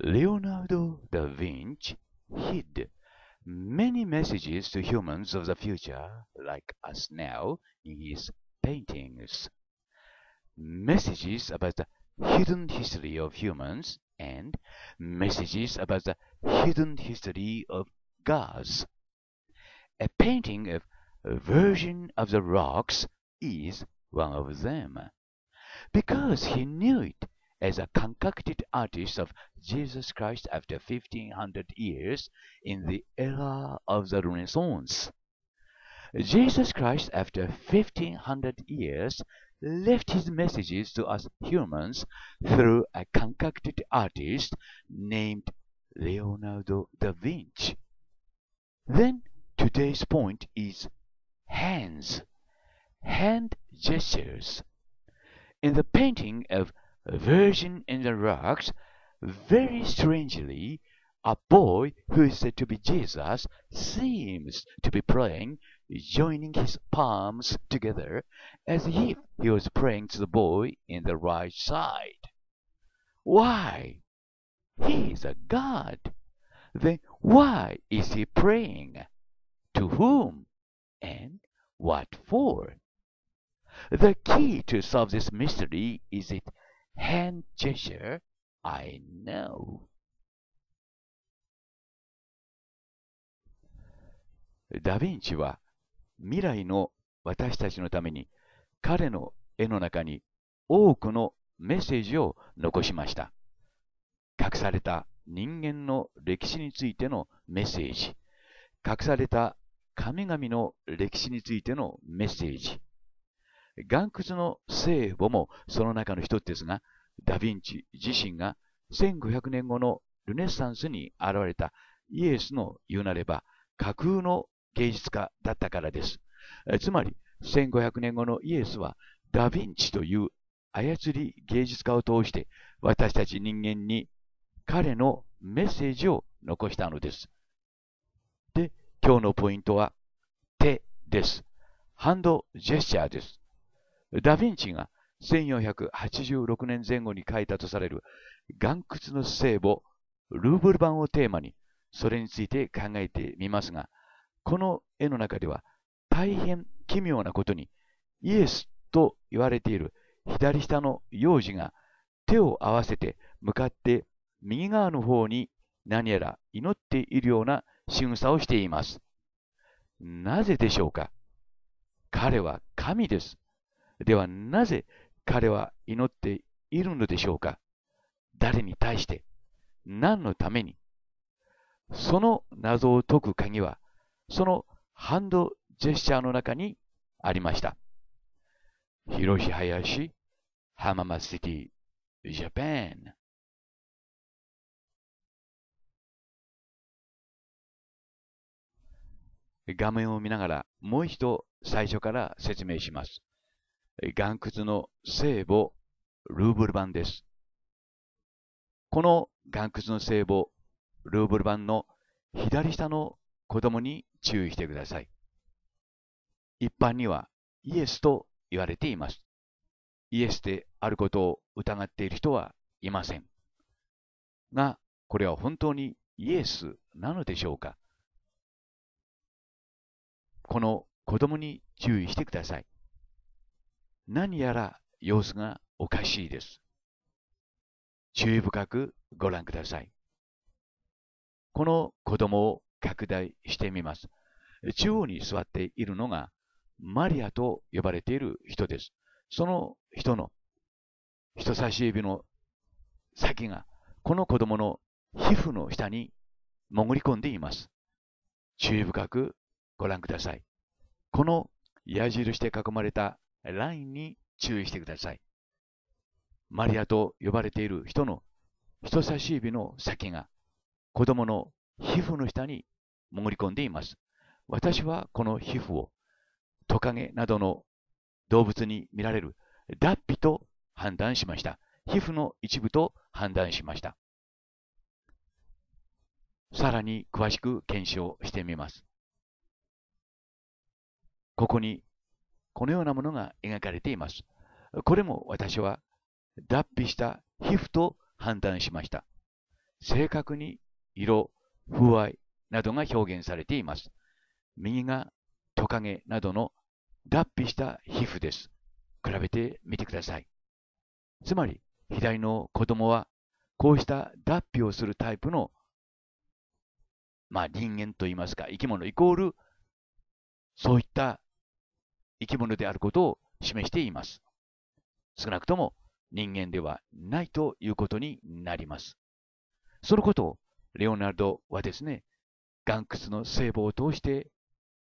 Leonardo da Vinci hid many messages to humans of the future, like us now, in his paintings. Messages about the hidden history of humans and messages about the hidden history of gods. A painting of Virgin of the Rocks is one of them. Because he knew it, as a concocted artist of Jesus Christ after 1500 years in the era of the Renaissance. Jesus Christ after 1500 years left his messages to us humans through a concocted artist named Leonardo da Vinci. Then today's point is hands, hand gestures. In the painting of Virgin in the rocks, very strangely, a boy who is said to be Jesus seems to be praying, joining his palms together as if he was praying to the boy in the right side. Why? He is a god. Then why is he praying? To whom? And what for? The key to solve this mystery is it. hand gesture I know.「ダ・ヴィンチは未来の私たちのために彼の絵の中に多くのメッセージを残しました。隠された人間の歴史についてのメッセージ、隠された神々の歴史についてのメッセージ、岩窟の聖母もその中の一つですが、ダ・ヴィンチ自身が1500年後のルネッサンスに現れたイエスの言うなれば架空の芸術家だったからです。つまり、1500年後のイエスはダ・ヴィンチという操り芸術家を通して私たち人間に彼のメッセージを残したのです。で、今日のポイントは手です。ハンドジェスチャーです。ダヴィンチが1486年前後に書いたとされる岩窟の聖母ルーブル版をテーマにそれについて考えてみますがこの絵の中では大変奇妙なことにイエスと言われている左下の幼児が手を合わせて向かって右側の方に何やら祈っているような仕草をしています。なぜでしょうか彼は神です。ではなぜ彼は祈っているのでしょうか誰に対して何のためにその謎を解く鍵は、そのハンドジェスチャーの中にありました。広し林、浜松シティ、ジャパン。画面を見ながらもう一度最初から説明します。岩窟の聖母ルーブル版です。この岩窟の聖母ルーブル版の左下の子供に注意してください。一般にはイエスと言われています。イエスであることを疑っている人はいません。が、これは本当にイエスなのでしょうかこの子供に注意してください。何やら様子がおかしいです。注意深くご覧ください。この子供を拡大してみます。中央に座っているのがマリアと呼ばれている人です。その人の人差し指の先がこの子供の皮膚の下に潜り込んでいます。注意深くご覧ください。この矢印で囲まれたラインに注意してください。マリアと呼ばれている人の人差し指の先が子供の皮膚の下に潜り込んでいます。私はこの皮膚をトカゲなどの動物に見られる脱皮と判断しました。皮膚の一部と判断しました。さらに詳しく検証してみます。ここにこのようなものが描かれています。これも私は脱皮した皮膚と判断しました。正確に色、風合いなどが表現されています。右がトカゲなどの脱皮した皮膚です。比べてみてください。つまり、左の子供は、こうした脱皮をするタイプの、まあ人間といいますか、生き物イコール、そういった生き物であることを示しています。少なくとも人間ではないということになります。そのことをレオナルドはですね、岩窟の聖母を通して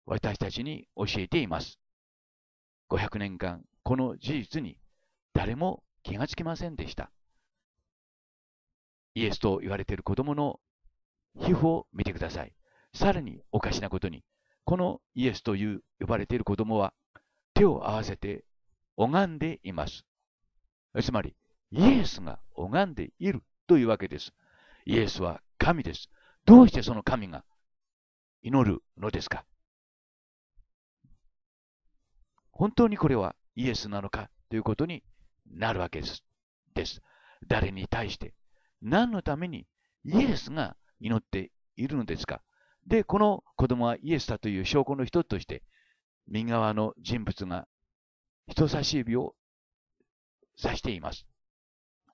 私たちに教えています。500年間、この事実に誰も気がつきませんでした。イエスと言われている子供の皮膚を見てください。さらにおかしなことに、このイエスという呼ばれている子供は手を合わせて拝んでいます。つまり、イエスが拝んでいるというわけです。イエスは神です。どうしてその神が祈るのですか本当にこれはイエスなのかということになるわけです。です誰に対して、何のためにイエスが祈っているのですかで、この子供はイエスだという証拠の一つとして、右側の人物が人差し指を指しています。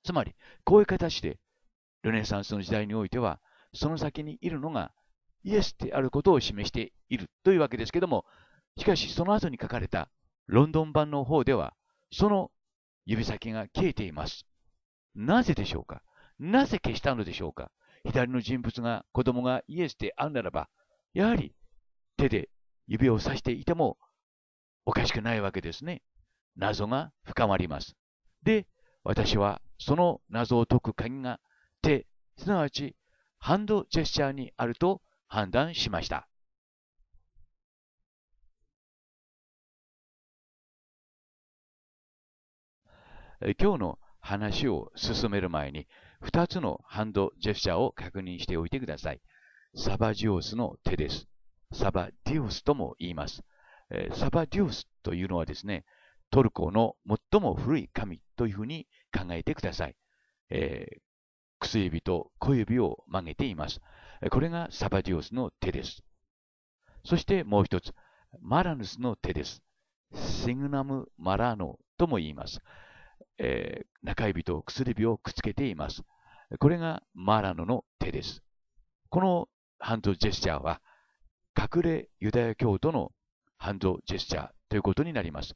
つまり、こういう形で、ルネサンスの時代においては、その先にいるのがイエスであることを示しているというわけですけども、しかしその後に書かれたロンドン版の方では、その指先が消えています。なぜでしょうかなぜ消したのでしょうか左の人物が、子供がイエスであるならば、やはり手で指をさしていてもおかしくないわけですね。謎が深まります。で、私はその謎を解く鍵が手、すなわちハンドジェスチャーにあると判断しました。今日の話を進める前に2つのハンドジェスチャーを確認しておいてください。サバジオスの手です。サバディウスとも言います。サバディウスというのはですね、トルコの最も古い神というふうに考えてください。えー、薬指と小指を曲げています。これがサバディウスの手です。そしてもう一つ、マラヌスの手です。シグナム・マラノとも言います。えー、中指と薬指をくっつけています。これがマラノの手です。このハンドジェスチャーは、隠れユダヤ教徒のハンドジェスチャーということになります。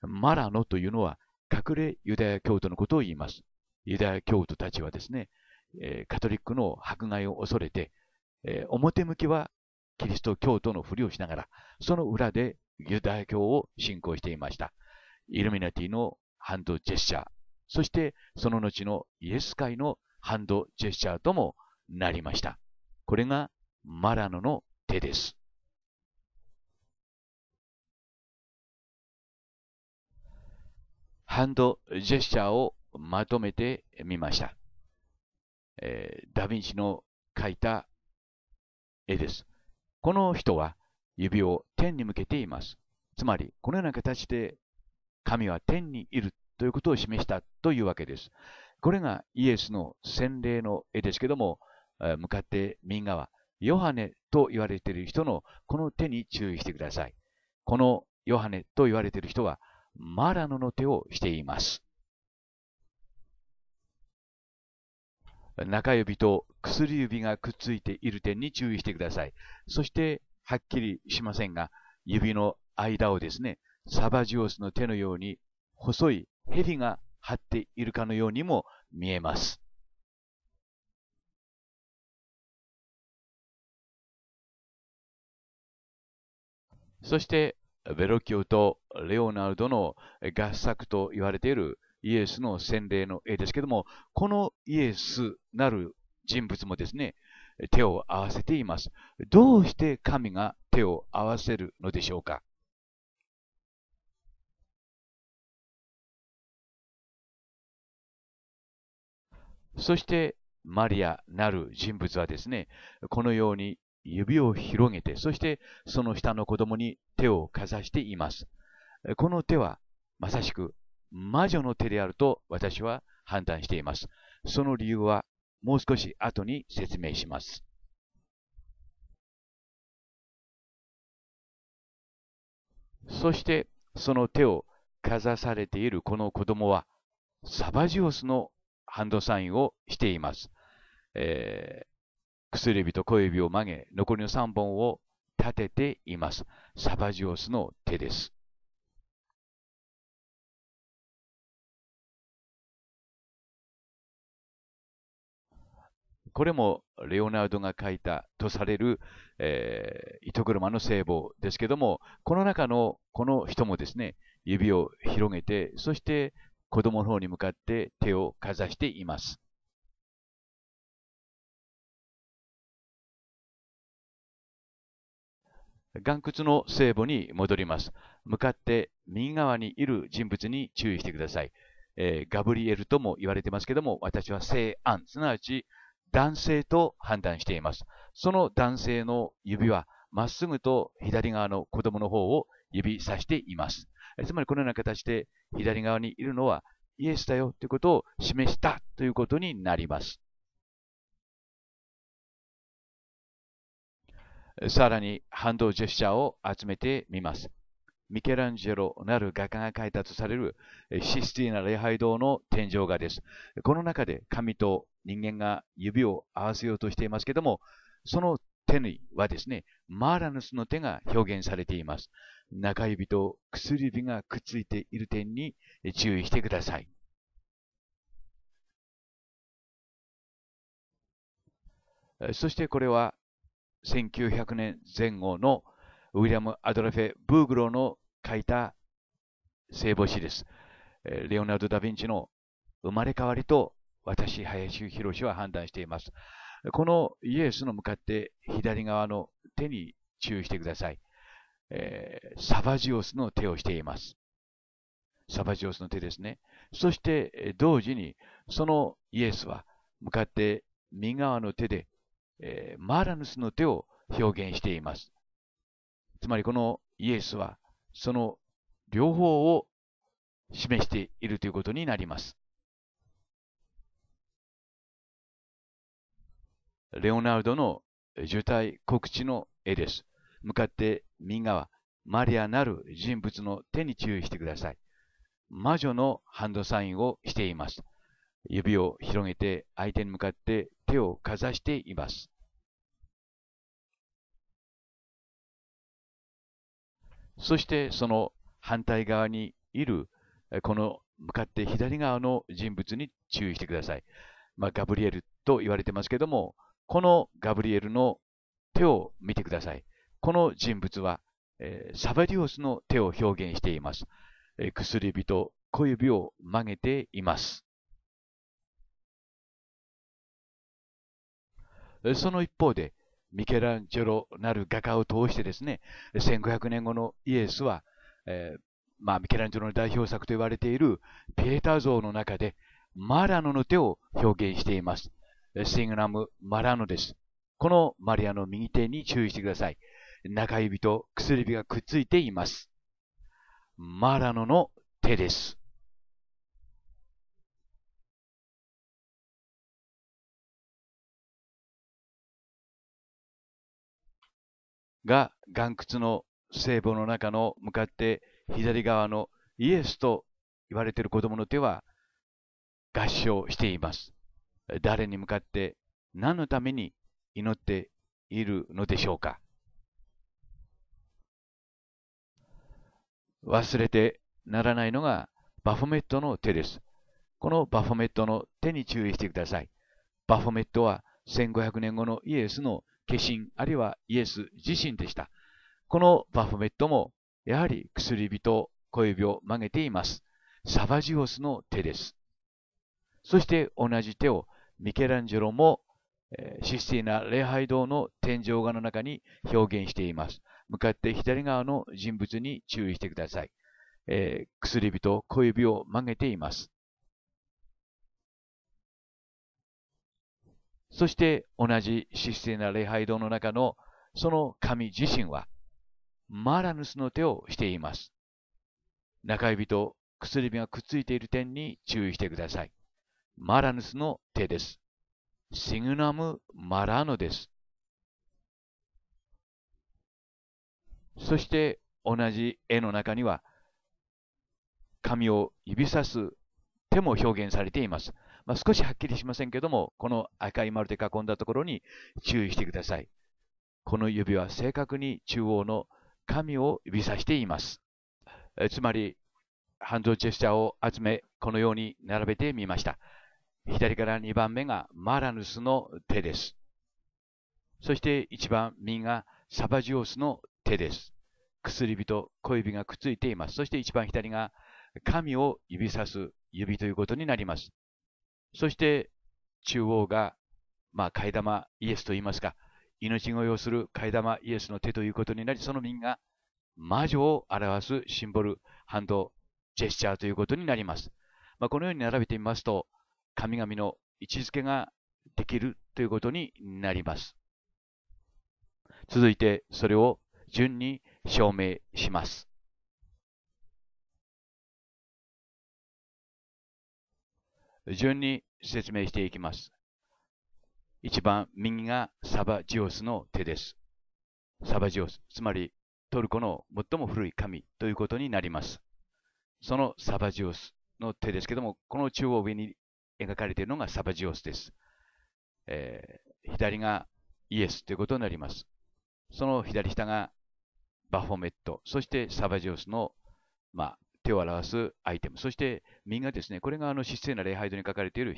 マラノというのは隠れユダヤ教徒のことを言います。ユダヤ教徒たちはですね、カトリックの迫害を恐れて、表向きはキリスト教徒のふりをしながら、その裏でユダヤ教を信仰していました。イルミナティのハンドジェスチャー、そしてその後のイエス会のハンドジェスチャーともなりました。これがマラノの手です。ハンドジェスチャーをまとめてみました。えー、ダヴィンチの描いた絵です。この人は指を天に向けています。つまり、このような形で神は天にいるということを示したというわけです。これがイエスの洗礼の絵ですけども、向かって右側。ヨハネと言われている人のこの手に注意してください。このヨハネと言われている人は、マラノの手をしています。中指と薬指がくっついている点に注意してください。そして、はっきりしませんが、指の間をですね、サバジオスの手のように細い蛇が張っているかのようにも見えます。そして、ベロキオとレオナルドの合作と言われているイエスの洗礼の絵ですけども、このイエスなる人物もですね、手を合わせています。どうして神が手を合わせるのでしょうかそして、マリアなる人物はですね、このように指を広げて、そしてその下の子供に手をかざしています。この手はまさしく魔女の手であると私は判断しています。その理由はもう少し後に説明します。そしてその手をかざされているこの子供はサバジオスのハンドサインをしています。えー薬指と小指を曲げ、残りの3本を立てています。サバジオスの手です。これもレオナルドが書いたとされる、えー、糸車の聖望ですけども、この中のこの人もですね、指を広げて、そして子供の方に向かって手をかざしています。岩窟の聖母に戻ります。向かって右側にいる人物に注意してください。えー、ガブリエルとも言われてますけども、私は聖安、すなわち男性と判断しています。その男性の指は、まっすぐと左側の子供の方を指さしています。つまりこのような形で左側にいるのはイエスだよということを示したということになります。さらに反動ジェスチャーを集めてみます。ミケランジェロなる画家が描いたとされるシスティーナ礼拝堂の天井画です。この中で神と人間が指を合わせようとしていますけども、その手縫いはですね、マーラヌスの手が表現されています。中指と薬指がくっついている点に注意してください。そしてこれは1900年前後のウィリアム・アドラフェ・ブーグローの書いた聖母詩です。レオナルド・ダ・ヴィンチの生まれ変わりと私、林博は判断しています。このイエスの向かって左側の手に注意してください。えー、サバジオスの手をしています。サバジオスの手ですね。そして同時にそのイエスは向かって右側の手でえー、マーラヌスの手を表現しています。つまりこのイエスはその両方を示しているということになります。レオナルドの受胎告知の絵です。向かってみんなはマリアなる人物の手に注意してください。魔女のハンドサインをしています。指を広げて相手に向かって手をかざしています。そしてその反対側にいる、この向かって左側の人物に注意してください。まあ、ガブリエルと言われてますけども、このガブリエルの手を見てください。この人物は、えー、サベリオスの手を表現しています。えー、薬指と小指を曲げています。その一方で、ミケランジョロなる画家を通してですね、1500年後のイエスは、えー、まあ、ミケランジョロの代表作と言われているピエタ像の中で、マラノの手を表現しています。シングナム・マラノです。このマリアの右手に注意してください。中指と薬指がくっついています。マラノの手です。が岩窟の聖母の中の向かって左側のイエスと言われている子供の手は合唱しています。誰に向かって何のために祈っているのでしょうか忘れてならないのがバフォメットの手です。このバフォメットの手に注意してください。バフォメットは1500年後のイエスの化身、あるいはイエス自身でした。このバフォメットも、やはり薬人、小指を曲げています。サバジオスの手です。そして同じ手をミケランジェロも、えー、システィーナ礼拝堂の天井画の中に表現しています。向かって左側の人物に注意してください。えー、薬と小指を曲げています。そして同じシステな礼拝堂の中のその神自身は、マラヌスの手をしています。中指と薬指がくっついている点に注意してください。マラヌスの手です。シグナム・マラノです。そして同じ絵の中には、紙を指さす手も表現されています。まあ、少しはっきりしませんけども、この赤い丸で囲んだところに注意してください。この指は正確に中央の神を指さしています。えつまり、ハンドジェスチャーを集め、このように並べてみました。左から2番目がマラヌスの手です。そして一番右がサバジオスの手です。薬指と小指がくっついています。そして一番左が神を指さす指ということになります。そして中央が、まあ、替え玉イエスと言いますか、命乞いをする替え玉イエスの手ということになり、その民が魔女を表すシンボル、ハンド、ジェスチャーということになります。まあ、このように並べてみますと、神々の位置づけができるということになります。続いて、それを順に証明します。順に説明していきます。一番右がサバジオスの手です。サバジオス、つまりトルコの最も古い神ということになります。そのサバジオスの手ですけども、この中央上に描かれているのがサバジオスです。えー、左がイエスということになります。その左下がバフォメット、そしてサバジオスの、まあ、手を表すアイテム。そして右がですね、これがあの失勢な礼拝堂に書かれている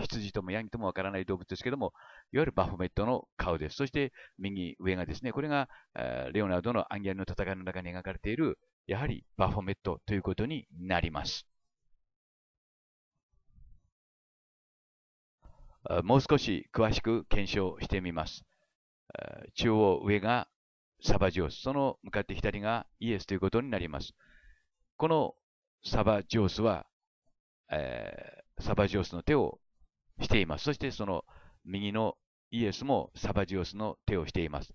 羊ともヤギともわからない動物ですけども、いわゆるバフォメットの顔です。そして右上がですね、これが、レオナルドのアンギャリの戦いの中に描かれている、やはりバフォメットということになります。もう少し詳しく検証してみます。中央上がサバジオス、その向かって左がイエスということになります。このサバジオスは、えー、サバジオスの手をしています。そしてその右のイエスもサバジオスの手をしています。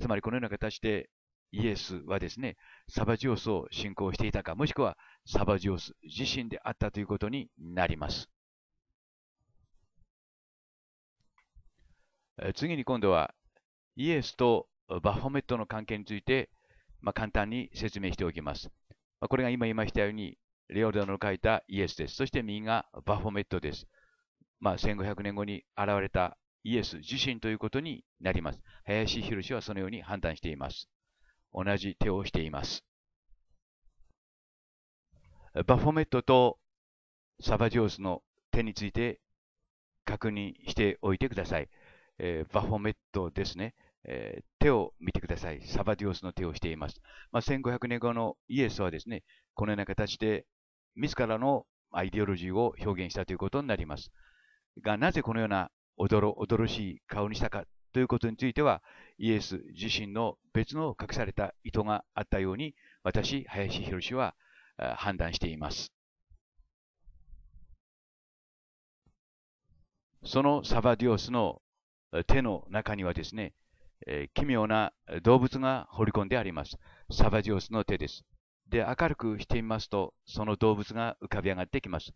つまりこのような形でイエスはですね、サバジオスを信仰していたか、もしくはサバジオス自身であったということになります。次に今度はイエスとバフォメットの関係について、まあ、簡単に説明しておきます。まあ、これが今言いましたように、レオルダの書いたイエスです。そして右がバフォメットです。まあ、1500年後に現れたイエス自身ということになります。林博士はそのように判断しています。同じ手をしています。バフォメットとサバジオスの手について確認しておいてください。えー、バフォメットですね。えー、手を見てください。サバディオスの手をしています。まあ、1500年後のイエスはですね、このような形で自らのアイデオロジーを表現したということになります。が、なぜこのような驚々しい顔にしたかということについては、イエス自身の別の隠された意図があったように、私、林博士は判断しています。そのサバディオスの手の中にはですね、え奇妙な動物が掘り込んであります。サバジオスの手です。で、明るくしてみますと、その動物が浮かび上がってきます。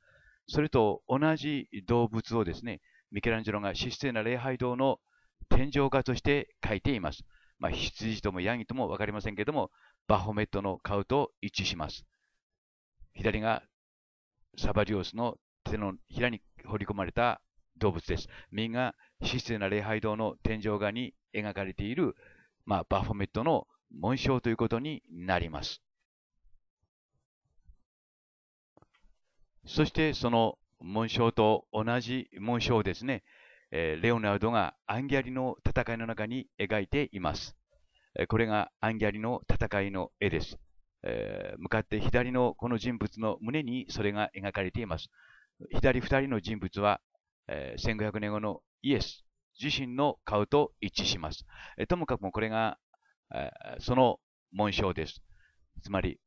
それと同じ動物をですね、ミケランジェロが神聖な礼拝堂の天井画として描いています。まあ、羊ともヤギとも分かりませんけども、バホメットの顔と一致します。左がサバリオスの手のひらに彫り込まれた動物です。みんな、質素な礼拝堂の天井画に描かれている、まあ、バフォメットの紋章ということになります。そして、その紋章と同じ紋章ですね、えレオナルドがアンギャリの戦いの中に描いています。これがアンギャリの戦いの絵です。え向かって左のこの人物の胸にそれが描かれています。左2人の人物はえー、1500年後のイエス自身の顔と一致します。えー、ともかくもこれが、えー、その紋章です。つまり、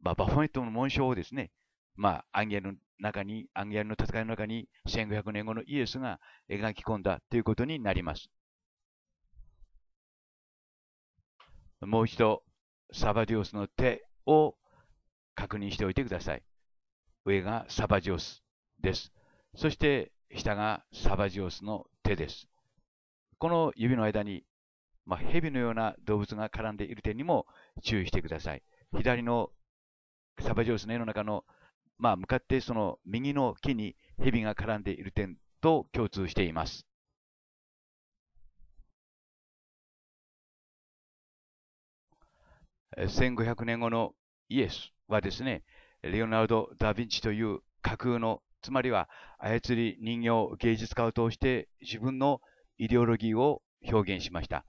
まあ、バフォメットの紋章をですね、まあ、アンゲルの中に、アンゲルの戦いの中に1500年後のイエスが描き込んだということになります。もう一度、サバディオスの手を確認しておいてください。上がサバジオスです。そして、下がサバジオスの手です。この指の間に、まあ、蛇のような動物が絡んでいる点にも注意してください。左のサバジオスの絵の中の、まあ、向かってその右の木に蛇が絡んでいる点と共通しています。1500年後のイエスはですね、レオナルド・ダ・ヴィンチという架空のつまりは操り、人形、芸術家を通して自分のイデオロギーを表現しました。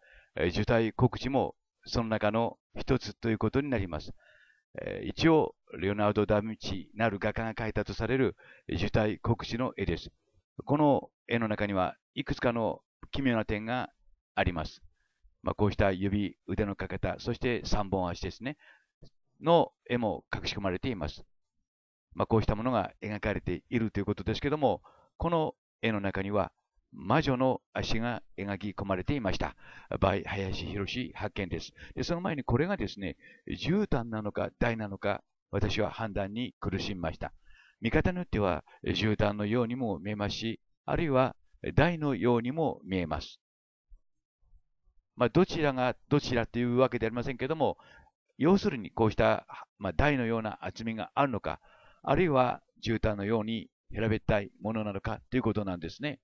受胎告知もその中の一つということになります。一応、レオナルド・ダ・ヴィンチなる画家が描いたとされる受胎告知の絵です。この絵の中にはいくつかの奇妙な点があります。まあ、こうした指、腕のかけた、そして3本足ですね、の絵も隠し込まれています。まあ、こうしたものが描かれているということですけども、この絵の中には、魔女の足が描き込まれていました。by 林博発見です。で、その前にこれがですね、絨毯なのか台なのか、私は判断に苦しみました。見方によっては、絨毯のようにも見えますし、あるいは台のようにも見えます。まあ、どちらがどちらというわけではありませんけども、要するにこうした、まあ、台のような厚みがあるのか、あるいは絨毯のように平べったいものなのかということなんですね。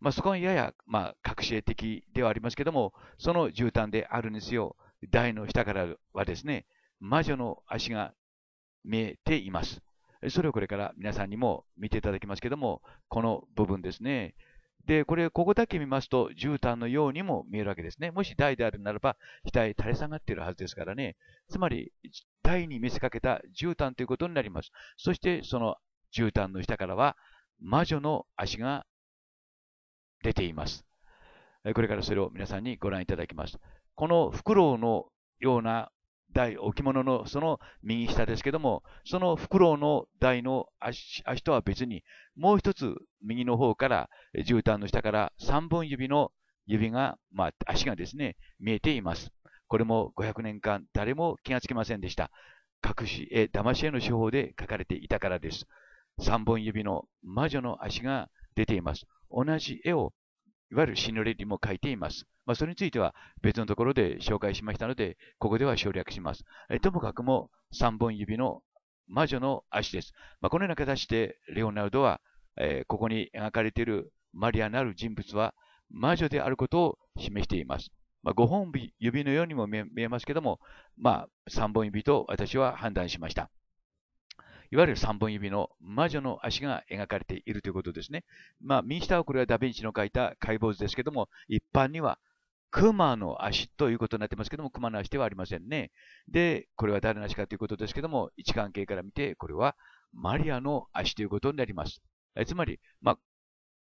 まあ、そこはやや、まあ、革新的ではありますけども、その絨毯であるにせよ、台の下からはですね、魔女の足が見えています。それをこれから皆さんにも見ていただきますけども、この部分ですね。で、これ、ここだけ見ますと、絨毯のようにも見えるわけですね。もし台であるならば、額垂れ下がっているはずですからね。つまり、台に見せかけた絨毯ということになります。そしてその絨毯の下からは魔女の足が出ています。これからそれを皆さんにご覧いただきます。このフクロウのような台、置物のその右下ですけども、そのフクロウの台の足とは別に、もう一つ右の方から、絨毯の下から3本指の指が、まあ、足がですね、見えています。これも500年間誰も気がつきませんでした。隠し絵、騙し絵の手法で書かれていたからです。3本指の魔女の足が出ています。同じ絵をいわゆるシノレリも書いています。まあ、それについては別のところで紹介しましたので、ここでは省略します。えともかくも3本指の魔女の足です。まあ、このような形でレオナルドは、えー、ここに描かれているマリアなる人物は魔女であることを示しています。まあ、5本指のようにも見えますけども、まあ、3本指と私は判断しました。いわゆる3本指の魔女の足が描かれているということですね。まあ、右下はこれはダヴィンチの描いた解剖図ですけども、一般には熊の足ということになってますけども、熊の足ではありませんね。で、これは誰の足かということですけども、位置関係から見て、これはマリアの足ということになります。えつまり、まあ、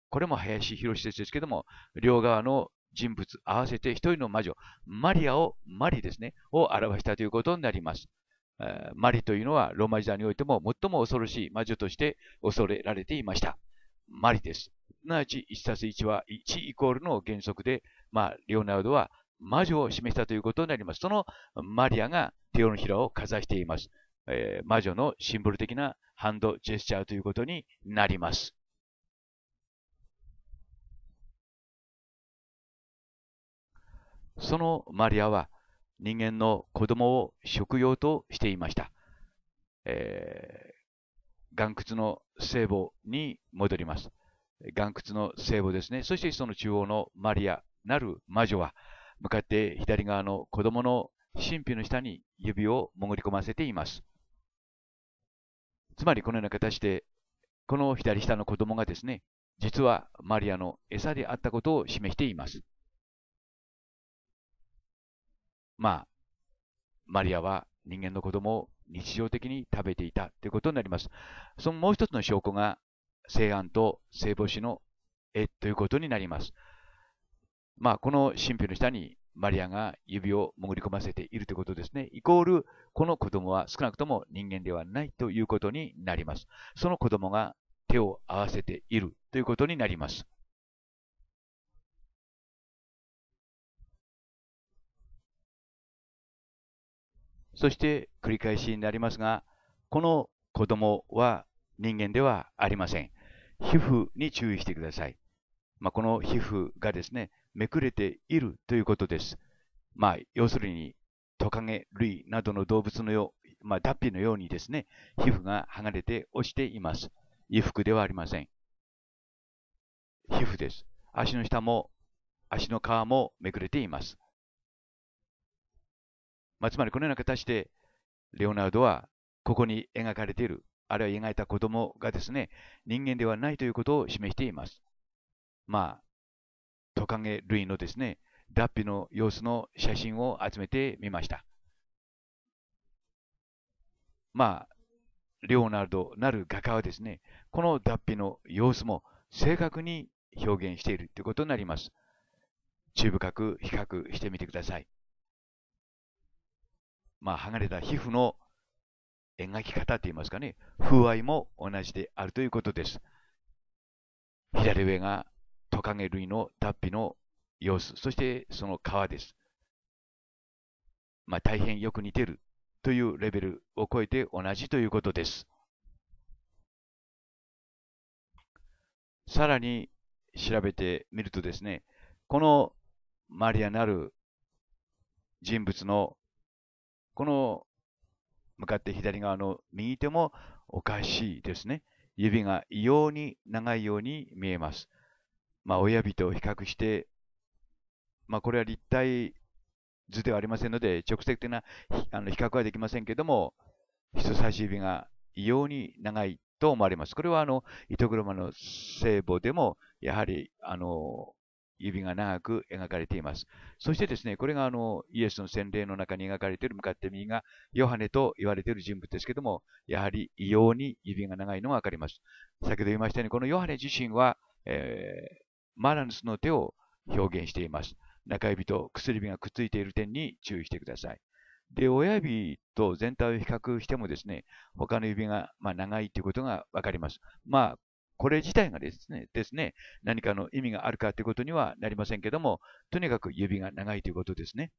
これも林博士ですけども、両側の人物合わせて一人の魔女、マリアを、マリですね、を表したということになります。マリというのはローマ時代においても最も恐ろしい魔女として恐れられていました。マリです。すなわち1 1は1イコールの原則で、まあ、レオナルドは魔女を示したということになります。そのマリアが手のひらをかざしています。えー、魔女のシンボル的なハンドジェスチャーということになります。そのマリアは人間の子供を食用としていました。えー、岩窟の聖母に戻ります。岩窟の聖母ですね。そしてその中央のマリアなる魔女は、向かって左側の子供の神秘の下に指を潜り込ませています。つまりこのような形で、この左下の子供がですね、実はマリアの餌であったことを示しています。まあ、マリアは人間の子供を日常的に食べていたということになります。そのもう一つの証拠が、西安と聖母子の絵ということになります。まあ、この神秘の下にマリアが指を潜り込ませているということですね。イコール、この子供は少なくとも人間ではないということになります。その子供が手を合わせているということになります。そして繰り返しになりますが、この子供は人間ではありません。皮膚に注意してください。まあ、この皮膚がですね、めくれているということです。まあ、要するに、トカゲ類などの動物のよう、まあ、脱皮のようにですね、皮膚が剥がれて落ちています。衣服ではありません。皮膚です。足の下も、足の皮もめくれています。まあ、つまりこのような形で、レオナルドはここに描かれている、あるいは描いた子供がですね、人間ではないということを示しています。まあ、トカゲ類のですね、脱皮の様子の写真を集めてみました。まあ、レオナルドなる画家はですね、この脱皮の様子も正確に表現しているということになります。注意深く比較してみてください。まあ、剥がれた皮膚の描き方といいますかね、風合いも同じであるということです。左上がトカゲ類の脱皮の様子、そしてその皮です。まあ、大変よく似てるというレベルを超えて同じということです。さらに調べてみるとですね、このマリアなる人物のこの向かって左側の右手もおかしいですね。指が異様に長いように見えます。まあ、親指と比較して、まあ、これは立体図ではありませんので、直接的なあの比較はできませんけども、人差し指が異様に長いと思われます。これはあの、糸車の聖母でも、やはり、あの、指が長く描かれています。そしてですね、これがあのイエスの洗礼の中に描かれている向かって右がヨハネと言われている人物ですけども、やはり異様に指が長いのがわかります。先ほど言いましたように、このヨハネ自身は、えー、マラヌスの手を表現しています。中指と薬指がくっついている点に注意してください。で、親指と全体を比較してもですね、他の指が、まあ、長いということがわかります。まあ、これ自体がですね、ですね、何かの意味があるかということにはなりませんけども、とにかく指が長いということですね。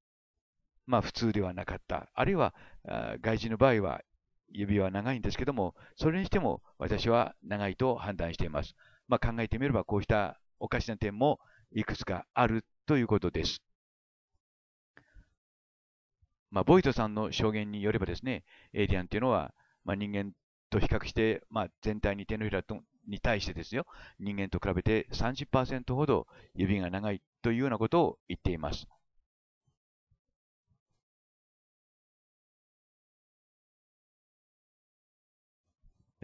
まあ普通ではなかった。あるいは、外人の場合は指は長いんですけども、それにしても私は長いと判断しています。まあ考えてみればこうしたおかしな点もいくつかあるということです。まあボイトさんの証言によればですね、エイリアンというのは、まあ、人間と比較して、まあ、全体に手のひらとに対してですよ、人間と比べて30%ほど指が長いというようなことを言っています。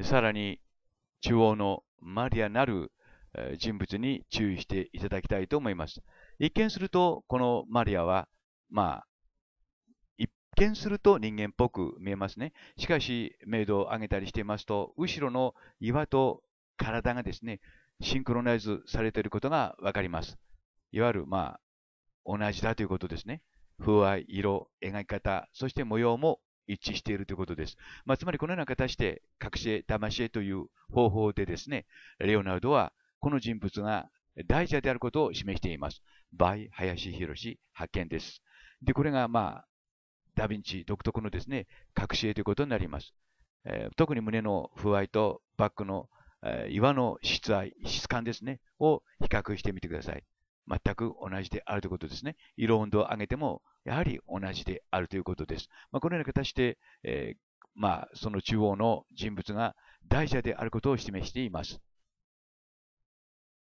さらに、中央のマリアなる人物に注意していただきたいと思います。一見すると、このマリアは、まあ、一見すると人間っぽく見えますね。しかし、明度を上げたりしていますと、後ろの岩と体がですね、シンクロナイズされていることがわかります。いわゆる、まあ、同じだということですね。風合い、色、描き方、そして模様も一致しているということです。まあ、つまりこのような形で、隠し絵、騙絵という方法でですね、レオナルドはこの人物が大蛇であることを示しています。バイ・林博発見です。で、これがまあ、ダヴィンチ独特のですね、隠し絵ということになります。えー、特に胸の風合いとバックのえ岩の質合質感ですね、を比較してみてください。全く同じであるということですね。色温度を上げても、やはり同じであるということです。まあ、このような形で、えー、まあ、その中央の人物が大蛇であることを示しています。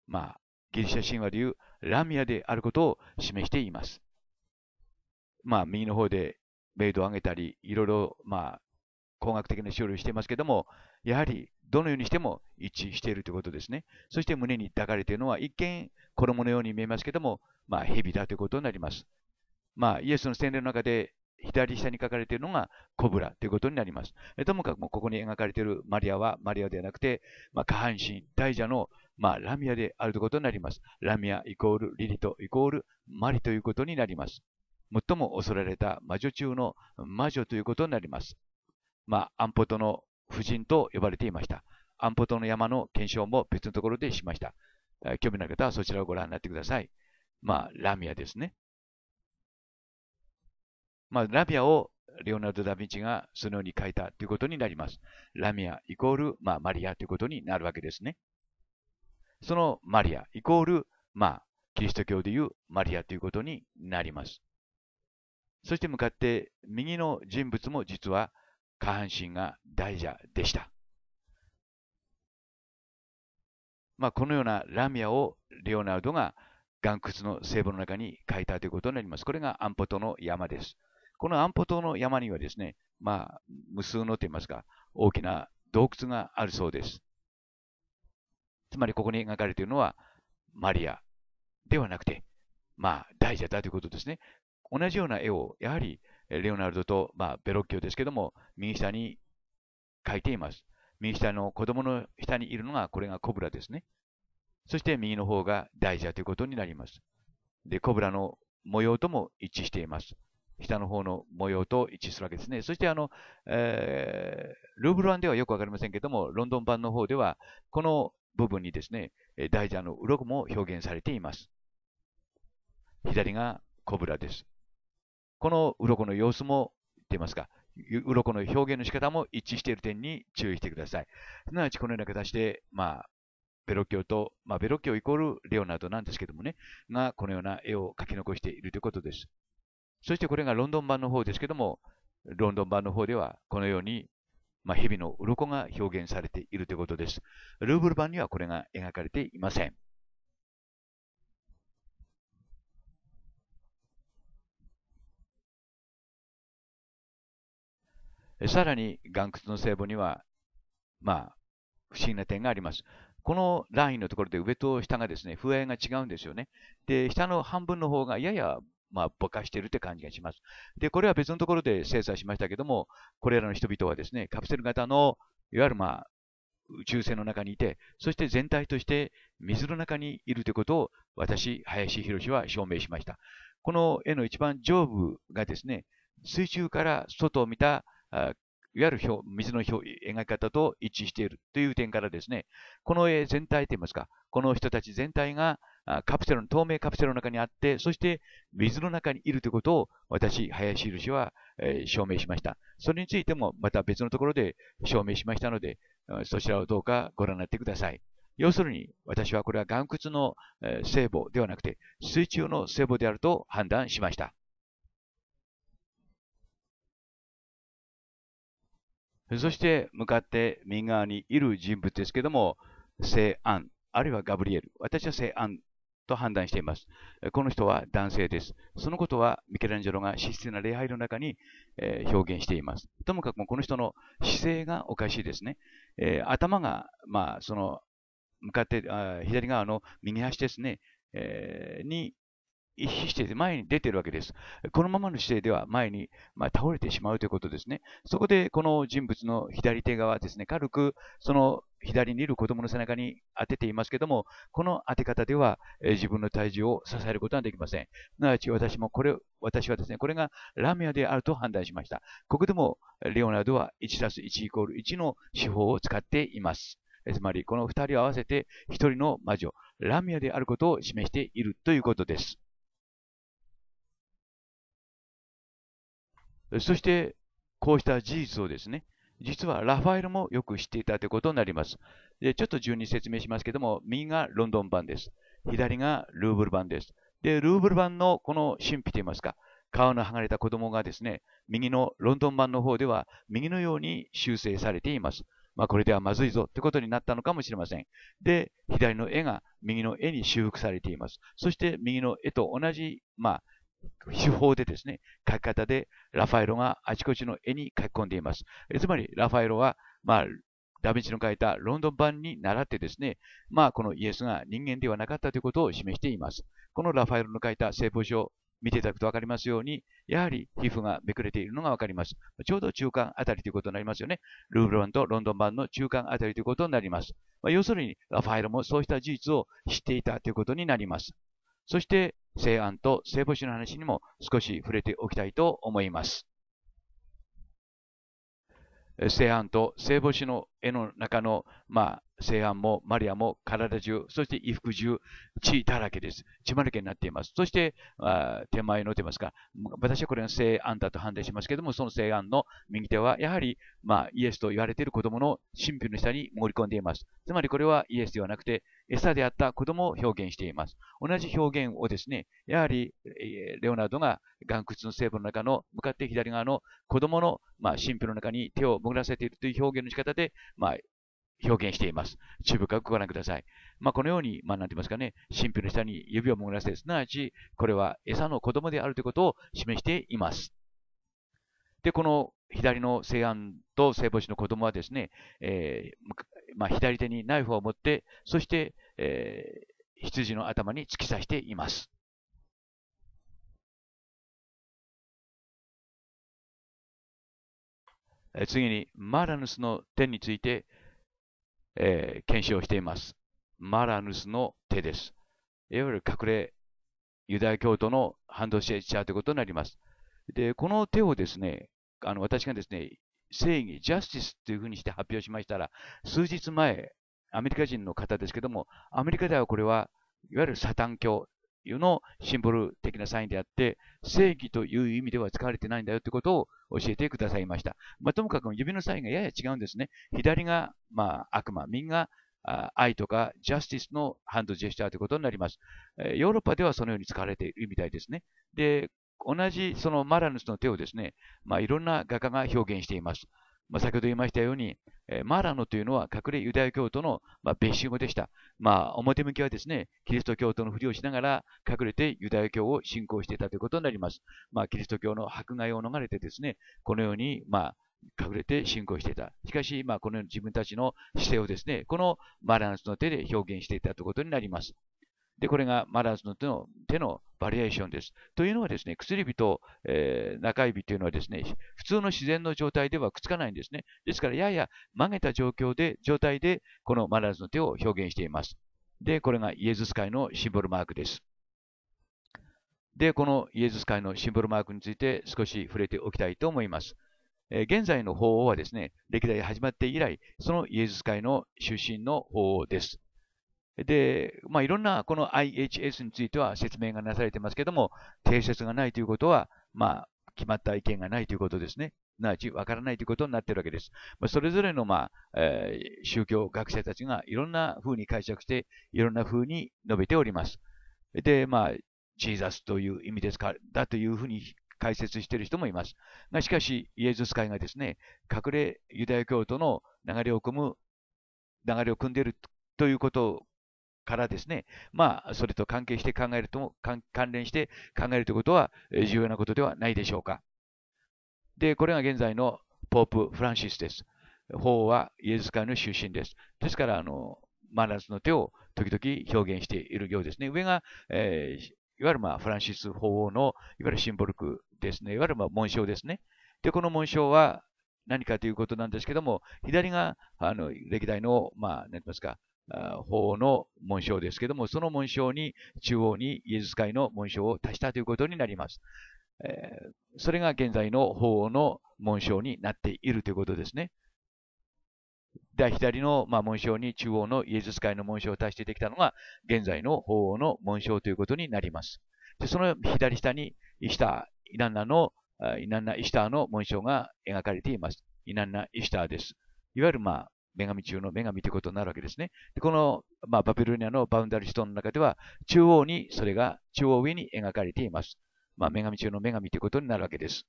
まあ、ギリシャ神話でいうラミアであることを示しています。まあ、右の方でメイドを上げたり、いろいろ、まあ、工学的な処理をしていますけども、やはりどのようにしても一致しているということですね。そして胸に抱かれているのは一見子供のように見えますけども、まあ、蛇だということになります。まあ、イエスの洗礼の中で左下に書かれているのがコブラということになります。ともかくもここに描かれているマリアはマリアではなくて、まあ、下半身大蛇の、まあ、ラミアであるということになります。ラミアイコールリリトイコールマリということになります。最も恐れられた魔女中の魔女ということになります。まあ、安保との夫人と呼ばれていました。安保党の山の検証も別のところでしました。興味のある方はそちらをご覧になってください。まあ、ラミアですね。まあ、ラミアをレオナルド・ダ・ヴィンチがそのように書いたということになります。ラミアイコール、まあ、マリアということになるわけですね。そのマリアイコール、まあ、キリスト教でいうマリアということになります。そして向かって右の人物も実は下半身が大蛇でした。まあ、このようなラミアをレオナルドが岩窟の聖母の中に書いたということになります。これがアンポ島の山です。このアンポ島の山にはですね、まあ、無数のといいますか、大きな洞窟があるそうです。つまりここに描かれているのはマリアではなくて、まあ、大蛇だということですね。同じような絵をやはりレオナルドと、まあ、ベロッキョですけども、右下に書いています。右下の子供の下にいるのが、これがコブラですね。そして右の方が大蛇ということになります。で、コブラの模様とも一致しています。下の方の模様と一致するわけですね。そしてあの、えー、ルーブル版ではよくわかりませんけども、ロンドン版の方では、この部分にですね、大蛇の鱗も表現されています。左がコブラです。この鱗の様子も、言いますか、鱗の表現の仕方も一致している点に注意してください。すなわちこのような形で、まあ、ベロキ教と、まあ、ベロキ教イコールレオナルドなんですけどもね、がこのような絵を描き残しているということです。そしてこれがロンドン版の方ですけども、ロンドン版の方ではこのように、まあ、蛇の鱗が表現されているということです。ルーブル版にはこれが描かれていません。さらに岩窟の聖母には、まあ、不思議な点があります。このラインのところで上と下がですね、風合いが違うんですよね。で、下の半分の方がやや、まあ、ぼかしてるって感じがします。で、これは別のところで精査しましたけども、これらの人々はですね、カプセル型の、いわゆるまあ、宇宙船の中にいて、そして全体として水の中にいるということを私、林博は証明しました。この絵の一番上部がですね、水中から外を見たいわゆる表水の表描き方と一致しているという点からですね、この絵全体といいますか、この人たち全体がカプセルの、透明カプセルの中にあって、そして水の中にいるということを私、林印は、えー、証明しました。それについてもまた別のところで証明しましたので、そちらをどうかご覧になってください。要するに、私はこれは岩窟の聖母ではなくて、水中の聖母であると判断しました。そして向かって右側にいる人物ですけども、聖アン、あるいはガブリエル、私は聖アンと判断しています。この人は男性です。そのことはミケランジェロが資質な礼拝の中に、えー、表現しています。ともかくもこの人の姿勢がおかしいですね。えー、頭が、まあ、その向かってあ左側の右端ですね、えー、に意識して前に出てるわけです。このままの姿勢では前に、まあ、倒れてしまうということですね。そこでこの人物の左手側ですね、軽くその左にいる子供の背中に当てていますけども、この当て方では、え自分の体重を支えることはできません。すなわち私もこれ、私はですね、これがラミアであると判断しました。ここでもレオナルドは1 1イコール1の手法を使っています。つまり、この2人を合わせて1人の魔女、ラミアであることを示しているということです。そして、こうした事実をですね、実はラファエルもよく知っていたということになります。でちょっと順に説明しますけども、右がロンドン版です。左がルーブル版です。で、ルーブル版のこの神秘といいますか、顔の剥がれた子供がですね、右のロンドン版の方では、右のように修正されています。まあ、これではまずいぞってことになったのかもしれません。で、左の絵が右の絵に修復されています。そして右の絵と同じ、まあ、秘宝でですね、書き方でラファエロがあちこちの絵に書き込んでいます。つまり、ラファエロは、まあ、ダヴィンチの書いたロンドン版に倣ってですね、まあ、このイエスが人間ではなかったということを示しています。このラファエロの書いた聖法書見ていただくと分かりますように、やはり皮膚がめくれているのが分かります。ちょうど中間あたりということになりますよね。ルーブルンとロンドン版の中間あたりということになります。まあ、要するに、ラファエロもそうした事実を知っていたということになります。そして、西安と聖母子の話にも少し触れておきたいと思います。西安と聖母子の絵の中の、まあ、西安もマリアも体中、そして衣服中、血だらけです。血まらけになっています。そして、あ手前のてますか、私はこれが西安だと判断しますけれども、その西安の右手は、やはり、まあ、イエスと言われている子供の神秘の下に盛り込んでいます。つまりこれはイエスではなくて、餌であった子供を表現しています。同じ表現をですね、やはり、レオナルドが岩窟の西部の中の、向かって左側の子供の、まあ、神秘の中に手を潜らせているという表現の仕方で、まあ、表現しています。深くご覧ください。まあ、このように、まあ、なんて言いますかね、神秘の下に指を潜らせて、すなわち、これは餌の子供であるということを示しています。で、この左の西安と聖母子の子供はですね、えー、まあ、左手にナイフを持って、そして、えー、羊の頭に突き刺しています。次に、マーラヌスの点について、えー、検証しています。マラヌスの手です。いわゆる隠れユダヤ教徒のハンドシェイチャーということになります。で、この手をですね、あの私がですね、正義、ジャスティスというふうにして発表しましたら、数日前、アメリカ人の方ですけども、アメリカではこれは、いわゆるサタン教、いうのをシンボル的なサインであって、正義という意味では使われてないんだよということを教えてくださいました。まあ、ともかく指のサインがやや違うんですね。左が、まあ、悪魔、右が愛とかジャスティスのハンドジェスチャーということになります。ヨーロッパではそのように使われているみたいですね。で、同じそのマラヌスの手をですね、まあ、いろんな画家が表現しています。まあ、先ほど言いましたように、マー、マラノというのは隠れユダヤ教徒の、まあ、別信語でした。まあ、表向きはですね、キリスト教徒のふりをしながら隠れてユダヤ教を信仰していたということになります。まあ、キリスト教の迫害を逃れてですね、このように、まあ、隠れて信仰していた。しかし、まあ、このように自分たちの姿勢をですね、このマラノスの手で表現していたということになります。で、これがマラーズの手の手のバリエーションです。というのはですね、薬指と、えー、中指というのはですね、普通の自然の状態ではくっつかないんですね。ですから、やや曲げた状況で、状態で、このマラーズの手を表現しています。で、これがイエズス会のシンボルマークです。で、このイエズス会のシンボルマークについて少し触れておきたいと思います。えー、現在の法王はですね、歴代始まって以来、そのイエズス会の出身の法王です。で、まあ、いろんなこの IHS については説明がなされてますけども、定説がないということは、まあ、決まった意見がないということですね。なわち分からないということになっているわけです。まあ、それぞれの、まあえー、宗教学者たちがいろんな風に解釈して、いろんな風に述べております。で、まあ、ジーザスという意味ですか、だというふうに解説している人もいます。あ、しかし、イエズス会がですね、隠れユダヤ教徒の流れを組む、流れを組んでいるということからですね、まあ、それと関係して考えるとも、関連して考えるということは重要なことではないでしょうか。で、これが現在のポープ・フランシスです。法はイエズス会の出身です。ですから、あの、マナスの手を時々表現しているようですね。上が、えー、いわゆるまあフランシス法王のいわゆるシンボルクですね。いわゆるまあ紋章ですね。で、この紋章は何かということなんですけども、左があの歴代の、まあ、なんて言いますか、法の紋章ですけども、その紋章に中央にイエズス会の紋章を足したということになります。それが現在の法の紋章になっているということですね。で左の、紋章に中央のイエズス会の紋章を足してできたのが現在の法の紋章ということになります。でその左下にイシター、イナンナの、イナンナ・イシターの紋章が描かれています。イナンナ・イシターです。いわゆる、まあ、女神中の女神ということになるわけですね。でこの、まあ、バビロニアのバウンダリストの中では、中央にそれが中央上に描かれています。まあ、女神中の女神ということになるわけです。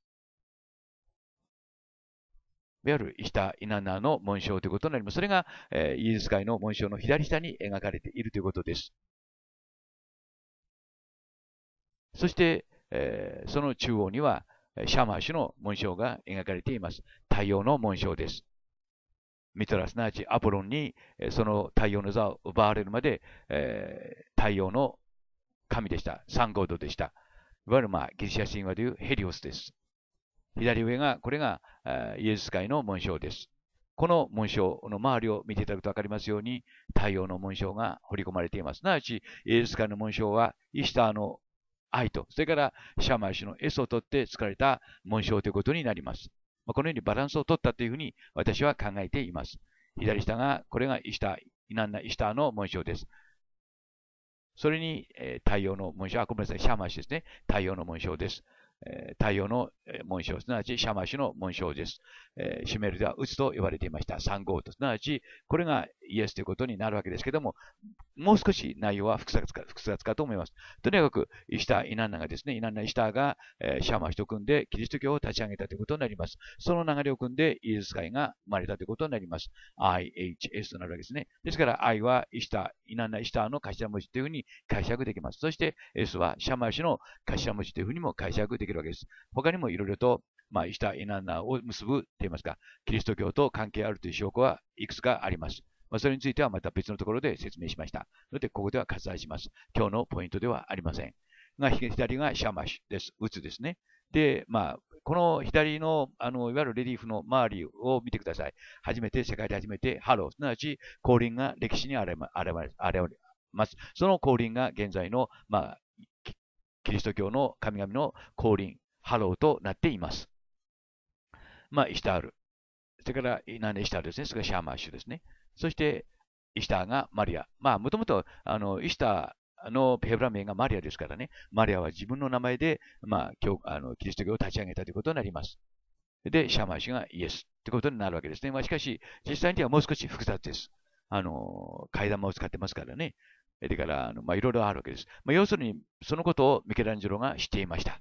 いわゆるイタ・イナナの紋章ということになります。それが、えー、イエズ会の紋章の左下に描かれているということです。そして、えー、その中央には、シャマー氏の紋章が描かれています。太陽の紋章です。ミトラ、すなわちアポロンに、その太陽の座を奪われるまで、えー、太陽の神でした。サンゴードでした。いわゆる、まあ、ギリシャ神話でいうヘリオスです。左上が、これが、イエズス会の紋章です。この紋章の周りを見ていただくと分かりますように、太陽の紋章が彫り込まれています。すなわち、イエズス会の紋章は、イスターの愛と、それからシャマイシュのエスを取って作られた紋章ということになります。まあ、このようにバランスを取ったというふうに私は考えています。左下が、これがイシター、イナンナ・イシタの紋章です。それに、えー、太陽の紋章、あ、ごめんなさい、シャーマシですね。太陽の紋章です。太陽の紋章、すなわちシャマシュの紋章です。シュメールではつと呼ばれていました。3号と、すなわち、これがイエスということになるわけですけども、もう少し内容は複雑か複雑かと思います。とにかく、イシター・イナンナがですね、イナンナ・イシターが、シャマシュと組んでキリスト教を立ち上げたということになります。その流れを組んでイエス会が生まれたということになります。IHS となるわけですね。ですから、I はイシター、イナンナ・イシターの頭文字というふうに解釈できます。そして、S はシャマシュの頭文字というふうにも解釈できます。きるわけです。他にもいろいろと、まあ、イシタ・イナンナを結ぶといいますか、キリスト教と関係あるという証拠はいくつかあります。まあ、それについてはまた別のところで説明しました。ので、ここでは割愛します。今日のポイントではありません。が、左がシャマシュです。打つですね。で、まあ、この左の、あの、いわゆるレリーフの周りを見てください。初めて、世界で初めて、ハロー、すなわち、降臨が歴史に現れます。その降臨が現在の、まあ、キリスト教の神々の降臨、ハローとなっています。まあ、イシタール。それから、なんでイシタールですね。それからシャーマッシュですね。そして、イシタがマリア。まあ、もともと、あの、イシタのペブラ名がマリアですからね。マリアは自分の名前で、まあ、教あのキリスト教を立ち上げたということになります。で、シャーマッシュがイエスということになるわけですね。まあ、しかし、実際にはもう少し複雑です。あの、階段も使ってますからね。だから、まあ、いろいろあるわけです。まあ、要するに、そのことをミケランジェロがしていました。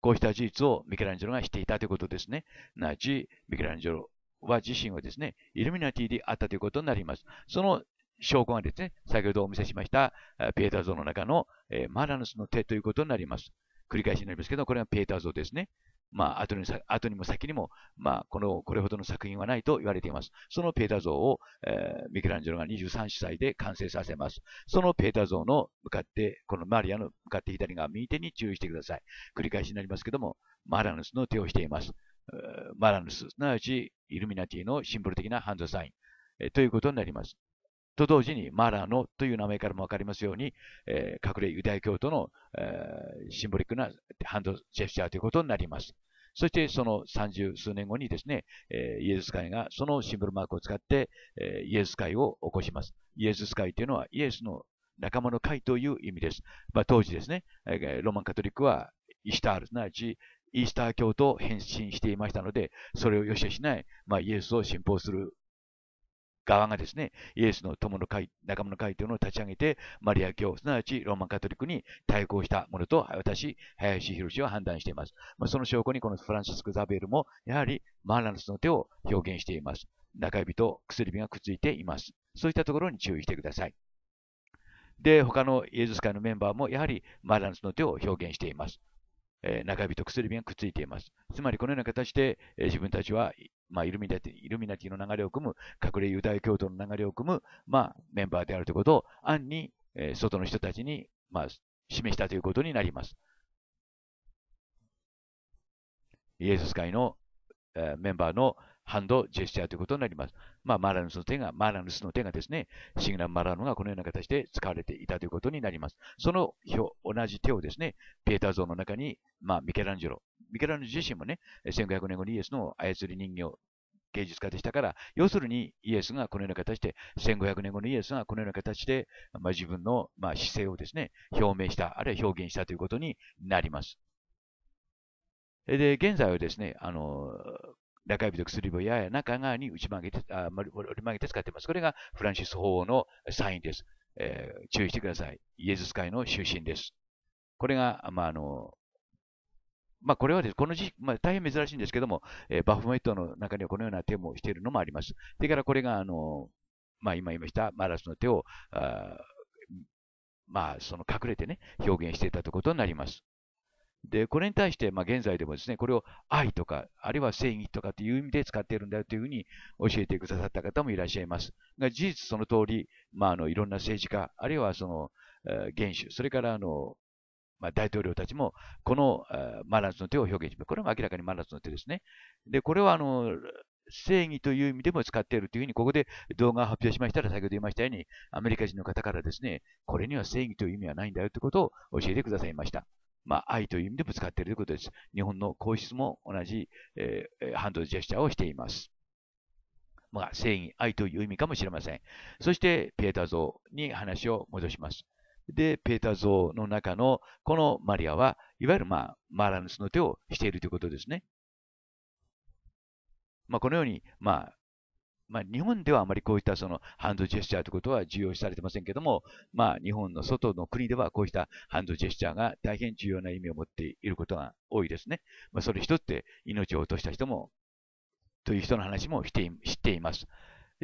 こうした事実をミケランジェロがしていたということですね。なち、ミケランジェロは自身はですね、イルミナティであったということになります。その証拠がですね、先ほどお見せしました、ペーター像の中の、えー、マラヌスの手ということになります。繰り返しになりますけど、これがペーター像ですね。まあ、後に後にも先にも、まあ、この、これほどの作品はないと言われています。そのペータ像を、えー、ミケランジェロが23歳で完成させます。そのペータ像の向かって、このマリアの向かって左側右手に注意してください。繰り返しになりますけども、マラヌスの手をしています。マラヌス、すなわちイルミナティのシンボル的なハンザサイン、えー、ということになります。と同時にマラノという名前からもわかりますように、えー、隠れユダヤ教徒の、えー、シンボリックなってハンドジェスチャーということになります。そしてその30数年後にですね、えイエズス会がそのシンボルマークを使って、えイエズス会を起こします。イエズス会というのはイエスの仲間の会という意味です。まあ、当時ですね、ロロマンカトリックはイスタール、すなわちイースター教と変身していましたので、それを良しとしない、まあ、イエスを信奉する側がですね、イエスの友の会、仲間の会というのを立ち上げて、マリア教、すなわちローマンカトリックに対抗したものと、私、林博士は判断しています。まあ、その証拠にこのフランシスコ・ザベルも、やはりマーランスの手を表現しています。中指と薬指がくっついています。そういったところに注意してください。で、他のイエズス会のメンバーもやはりマーランスの手を表現しています。え中指と薬指がくっついています。つまりこのような形で、え自分たちは、まあ、イルミナティ、イルミナティの流れを組む、隠れユダヤ教徒の流れを組む、まあ、メンバーであるということを暗に、え外の人たちに、まあ、示したということになります。イエス会の、えメンバーの、ハンド、ジェスチャーということになります。まあ、マラヌスの手が、マラヌスの手がですね、シグナル・マラノがこのような形で使われていたということになります。その表、同じ手をですね、ピエター像の中に、まあ、ミケランジェロ、ミケランジェロ自身もね、1500年後にイエスの操り人形芸術家でしたから、要するにイエスがこのような形で、1500年後のイエスがこのような形で、まあ、自分の、まあ、姿勢をですね、表明した、あるいは表現したということになります。で、現在はですね、あの、中指と薬指をやや中側に内曲げて、あ折り曲げて使っています。これがフランシス法王のサインです。えー、注意してください。イエズス会の出身です。これが、まあ、あの、まあ、これはです、この時期、まあ、大変珍しいんですけども、えー、バフメットの中にはこのような手もしているのもあります。それからこれが、あの、まあ、今言いました、マラスの手を、あまあ、その隠れてね、表現していたということになります。で、これに対して、まあ、現在でもですね、これを愛とか、あるいは正義とかという意味で使っているんだよというふうに教えてくださった方もいらっしゃいます。が事実その通り、まあ、あの、いろんな政治家、あるいはその、えー、元首、それからあの、まあ、大統領たちも、この、えー、マラズの手を表現します。これも明らかにマラズの手ですね。で、これはあの、正義という意味でも使っているというふうに、ここで動画を発表しましたら、先ほど言いましたように、アメリカ人の方からですね、これには正義という意味はないんだよということを教えてくださいました。まあ、愛という意味でぶつかっているということです。日本の皇室も同じ、えー、ハンドジェスチャーをしています。まあ、正義、愛という意味かもしれません。そして、ペーター像に話を戻します。で、ペーター像の中のこのマリアは、いわゆる、まあ、マラヌスの手をしているということですね。まあ、このように、まあ、まあ、日本ではあまりこういったそのハンドジェスチャーということは重要視されていませんけども、まあ、日本の外の国ではこうしたハンドジェスチャーが大変重要な意味を持っていることが多いですね。まあ、それ一つで命を落とした人も、という人の話もして知っています。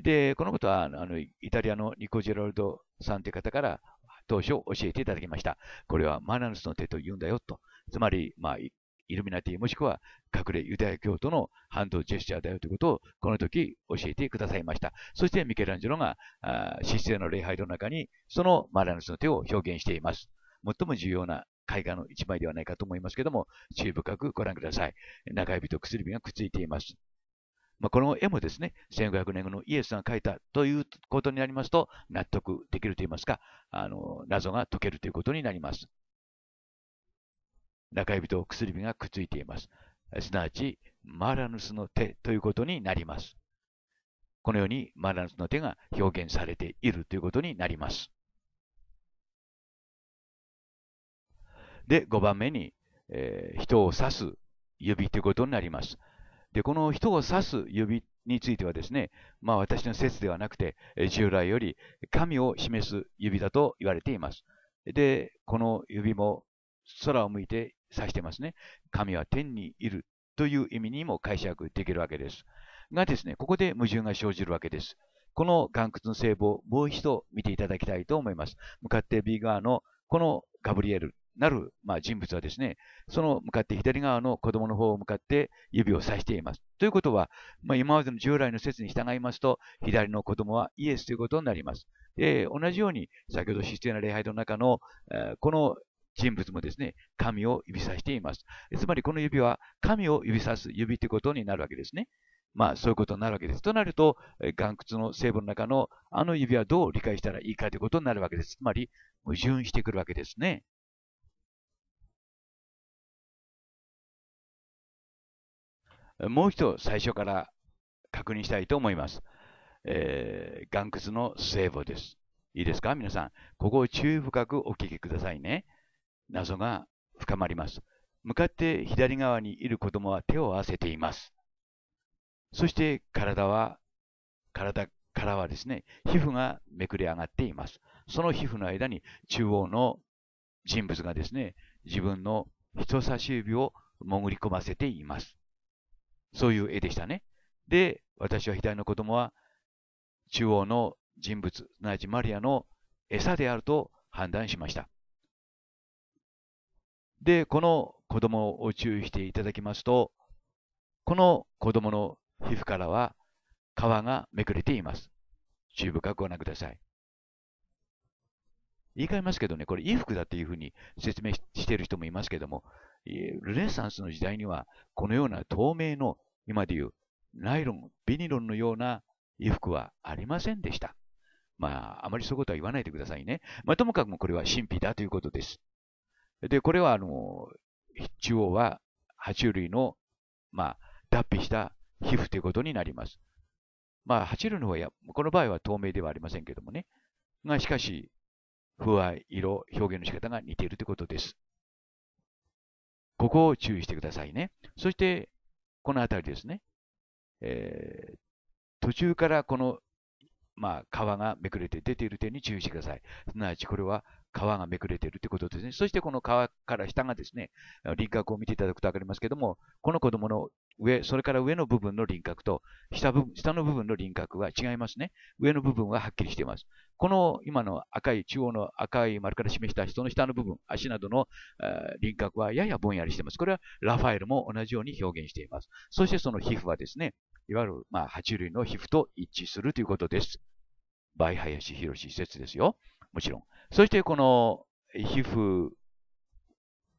で、このことはあのイタリアのニコ・ジェラルドさんという方から当初教えていただきました。これはマナヌスの手と言うんだよと。つまり、まあ、イルミナティもしくは隠れユダヤ教徒の反動ジェスチャーだよということをこの時教えてくださいました。そしてミケランジェロが失勢の礼拝の中にそのマラヌスの手を表現しています。最も重要な絵画の一枚ではないかと思いますけども、注意深くご覧ください。中指と薬指がくっついています。まあ、この絵もですね、1500年後のイエスが描いたということになりますと、納得できると言いますか、あの、謎が解けるということになります。中指と薬指がくっついています。すなわち、マラヌスの手ということになります。このようにマラヌスの手が表現されているということになります。で、5番目に、えー、人を指す指ということになります。で、この人を指す指についてはですね、まあ私の説ではなくて、従来より神を示す指だと言われています。で、この指も空を向いて指してますね。神は天にいるという意味にも解釈できるわけです。がですね、ここで矛盾が生じるわけです。この岩窟の聖母をもう一度見ていただきたいと思います。向かって B 側のこのガブリエルなる、まあ、人物はですね、その向かって左側の子供の方を向かって指を指しています。ということは、まあ、今までの従来の説に従いますと、左の子供はイエスということになります。で、同じように、先ほど必要な礼拝の中の、えー、この人物もですね、神を指さしています。つまりこの指は神を指さす指ということになるわけですね。まあそういうことになるわけです。となると、岩窟の聖母の中のあの指はどう理解したらいいかということになるわけです。つまり矛盾してくるわけですね。もう一度最初から確認したいと思います。えー、岩窟の聖母です。いいですか皆さん、ここを注意深くお聞きくださいね。謎が深まります。向かって左側にいる子供は手を合わせています。そして体は、体からはですね、皮膚がめくれ上がっています。その皮膚の間に中央の人物がですね、自分の人差し指を潜り込ませています。そういう絵でしたね。で、私は左の子供は中央の人物、すなわちマリアの餌であると判断しました。で、この子供を注意していただきますと、この子供の皮膚からは皮がめくれています。注意深くご覧ください。言い換えますけどね、これ衣服だっていうふうに説明している人もいますけども、ルネサンスの時代には、このような透明の、今でいうナイロン、ビニロンのような衣服はありませんでした。まあ、あまりそういうことは言わないでくださいね。まあ、ともかくもこれは神秘だということです。で、これは、あの、中央は爬虫類の、まあ、脱皮した皮膚ということになります。まあ、爬虫類の方は、この場合は透明ではありませんけどもね。が、しかし、風合い、色、表現の仕方が似ているということです。ここを注意してくださいね。そして、この辺りですね。えー、途中からこの、まあ、皮がめくれて出ている点に注意してください。すなわち、これは皮がめくれているということですね。そしてこの皮から下がですね、輪郭を見ていただくと分かりますけども、この子供の上、それから上の部分の輪郭と下部下の部分の輪郭は違いますね。上の部分ははっきりしています。この今の赤い、中央の赤い丸から示した人の下の部分、足などの、え輪郭はややぼんやりしています。これはラファエルも同じように表現しています。そしてその皮膚はですね、いわゆる、まあ、爬虫類の皮膚と一致するということです。バイハヤシヒロシ説ですよ。もちろん。そしてこの皮膚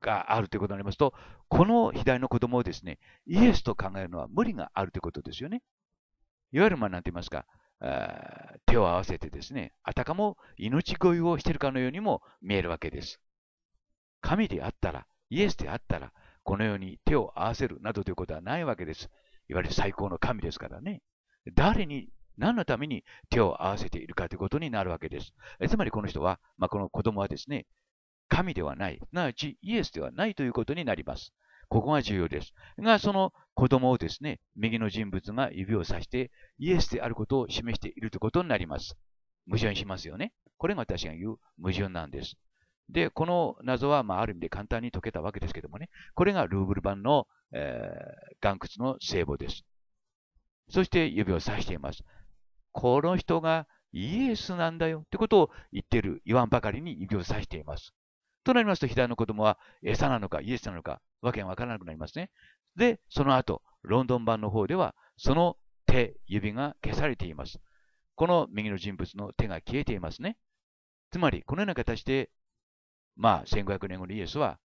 があるということになりますと、この左の子供をですね、イエスと考えるのは無理があるということですよね。いわゆる、まあ、なんて言いますか、手を合わせてですね、あたかも命乞いをしているかのようにも見えるわけです。神であったら、イエスであったら、このように手を合わせるなどということはないわけです。いわゆる最高の神ですからね。誰に何のために手を合わせているかということになるわけです。つまりこの人は、まあ、この子供はですね、神ではない、すなわちイエスではないということになります。ここが重要です。が、その子供をですね、右の人物が指をさして、イエスであることを示しているということになります。矛盾しますよね。これが私が言う矛盾なんです。で、この謎は、まあ、ある意味で簡単に解けたわけですけどもね、これがルーブル版の、えー、岩窟の聖母です。そして指を指しています。この人がイエスなんだよってことを言っている、言わんばかりに指を指しています。となりますと、左の子供は餌なのかイエスなのか、わけがわからなくなりますね。で、その後、ロンドン版の方では、その手、指が消されています。この右の人物の手が消えていますね。つまり、このような形で、まあ、1500年後のイエスは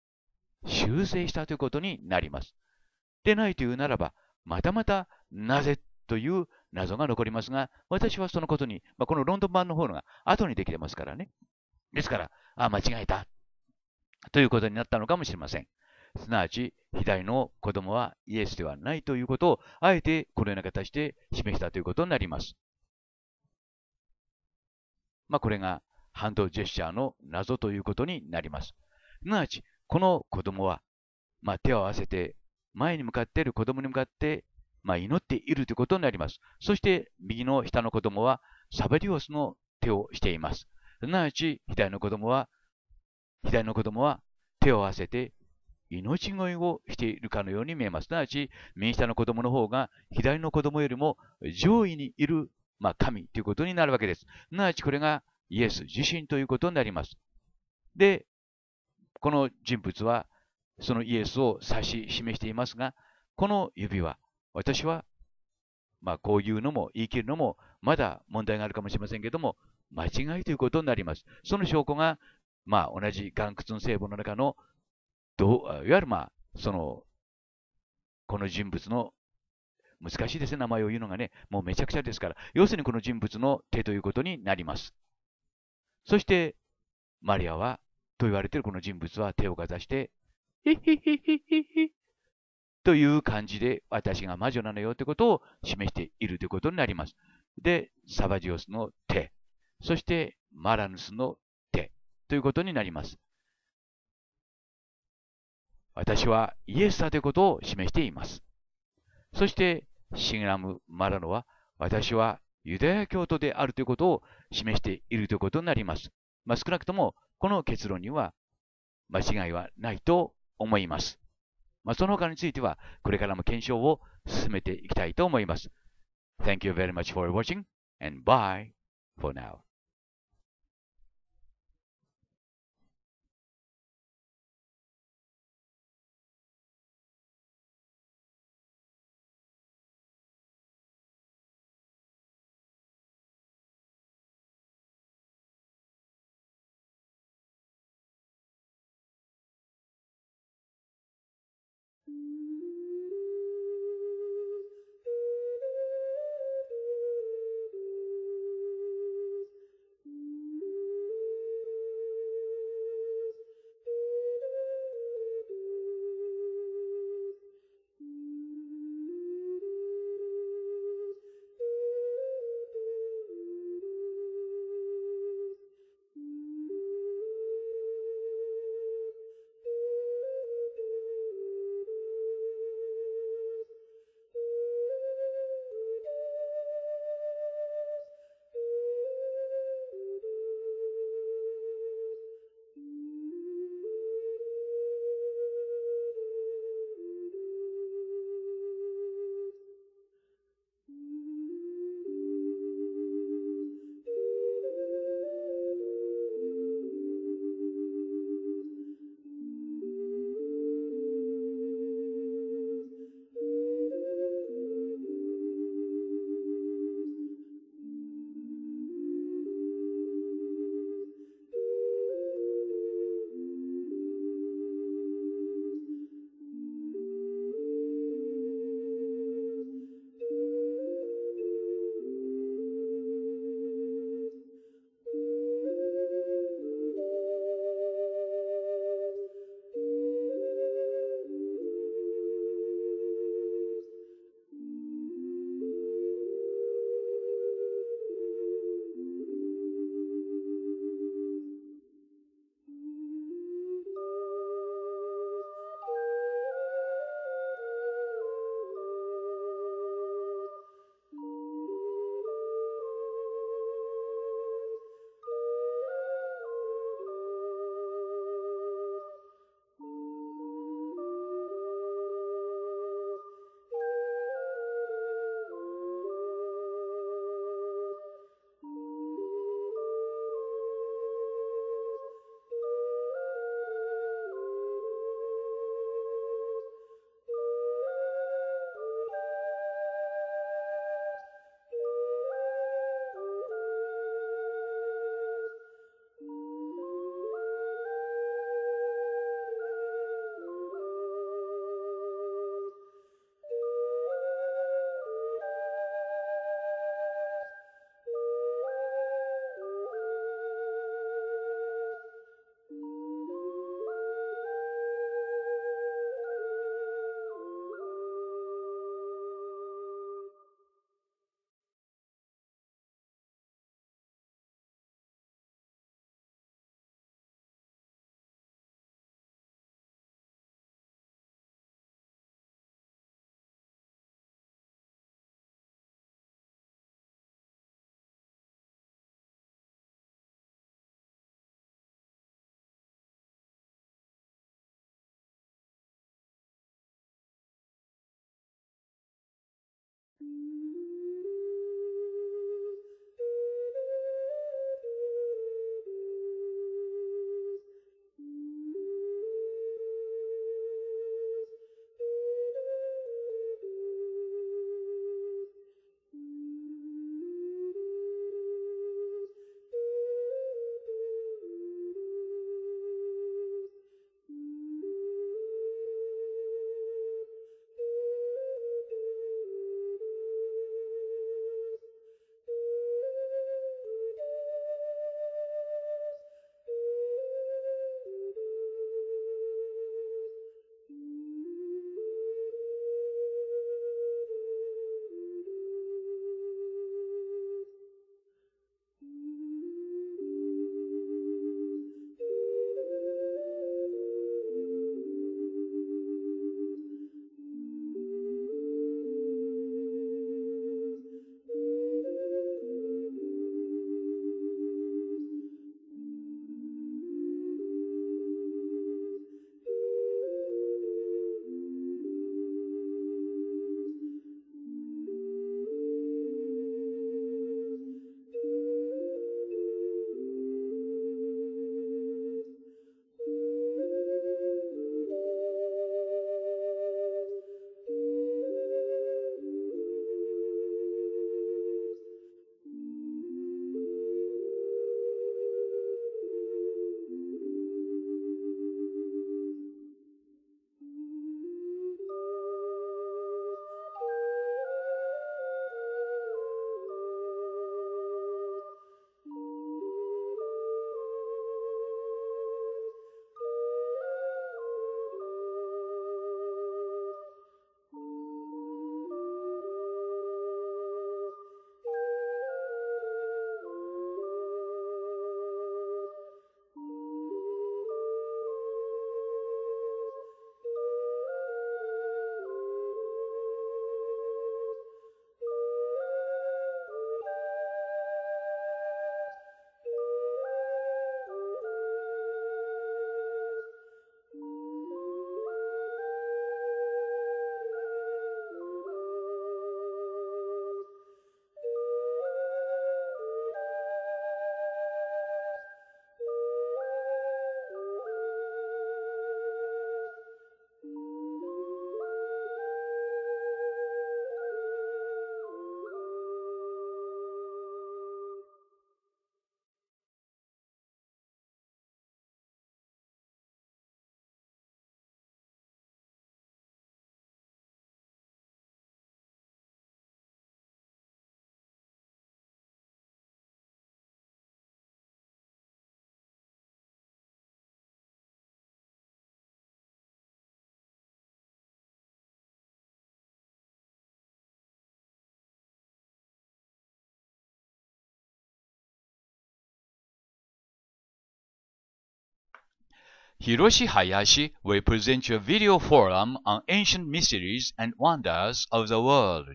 修正したということになります。でないというならば、またまたなぜという謎が残りますが、私はそのことに、まあ、このロンドン版の方が後にできてますからね。ですから、あ、間違えた。ということになったのかもしれません。すなわち、左の子供はイエスではないということを、あえてこのような形で示したということになります。まあ、これがハンドジェスチャーの謎ということになります。すなわち、この子供は、まあ、手を合わせて、前に向かっている子供に向かってまあ、祈っているということになります。そして、右の下の子供は、サベリオスの手をしています。すなわち、左の子供は、左の子供は手を合わせて、命乞いをしているかのように見えます。すなわち、右下の子供の方が、左の子供よりも上位にいる、まあ、神ということになるわけです。すなわち、これがイエス自身ということになります。で、この人物は、そのイエスを指し示していますが、この指は私は、まあ、こういうのも言い切るのも、まだ問題があるかもしれませんけども、間違いということになります。その証拠が、まあ、同じ岩窟の成分の中の、どういわゆる、まあ、その、この人物の、難しいですね、名前を言うのがね、もうめちゃくちゃですから、要するにこの人物の手ということになります。そして、マリアは、と言われているこの人物は手をかざして、ヒヒヒヒヒヒという感じで、私が魔女なのよということを示しているということになります。で、サバジオスの手、そしてマラヌスの手ということになります。私はイエスだということを示しています。そして、シンラム・マラノは、私はユダヤ教徒であるということを示しているということになります。まあ、少なくとも、この結論には間違いはないと思います。まあ、その他については、これからも検証を進めていきたいと思います。Thank you very much for watching and bye for now. Hiroshi Hayashi will present a video forum on ancient mysteries and wonders of the world.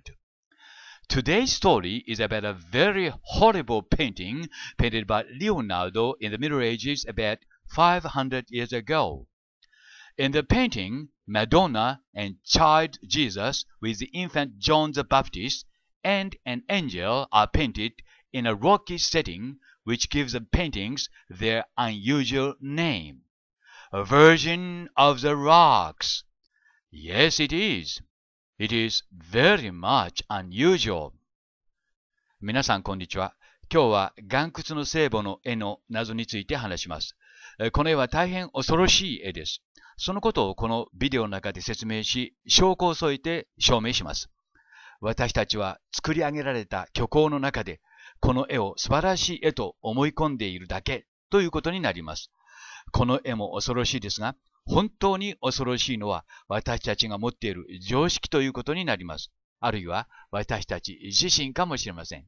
Today's story is about a very horrible painting painted by Leonardo in the Middle Ages about 500 years ago. In the painting, Madonna and Child Jesus with the infant John the Baptist and an angel are painted in a rocky setting which gives the paintings their unusual name. a version of the rocks. Yes, it is. It is very much unusual. 皆さん、こんにちは。今日は岩窟の聖母の絵の謎について話します。この絵は大変恐ろしい絵です。そのことをこのビデオの中で説明し、証拠を添えて証明します。私たちは作り上げられた虚構の中で、この絵を素晴らしい絵と思い込んでいるだけということになります。この絵も恐ろしいですが、本当に恐ろしいのは私たちが持っている常識ということになります。あるいは私たち自身かもしれません。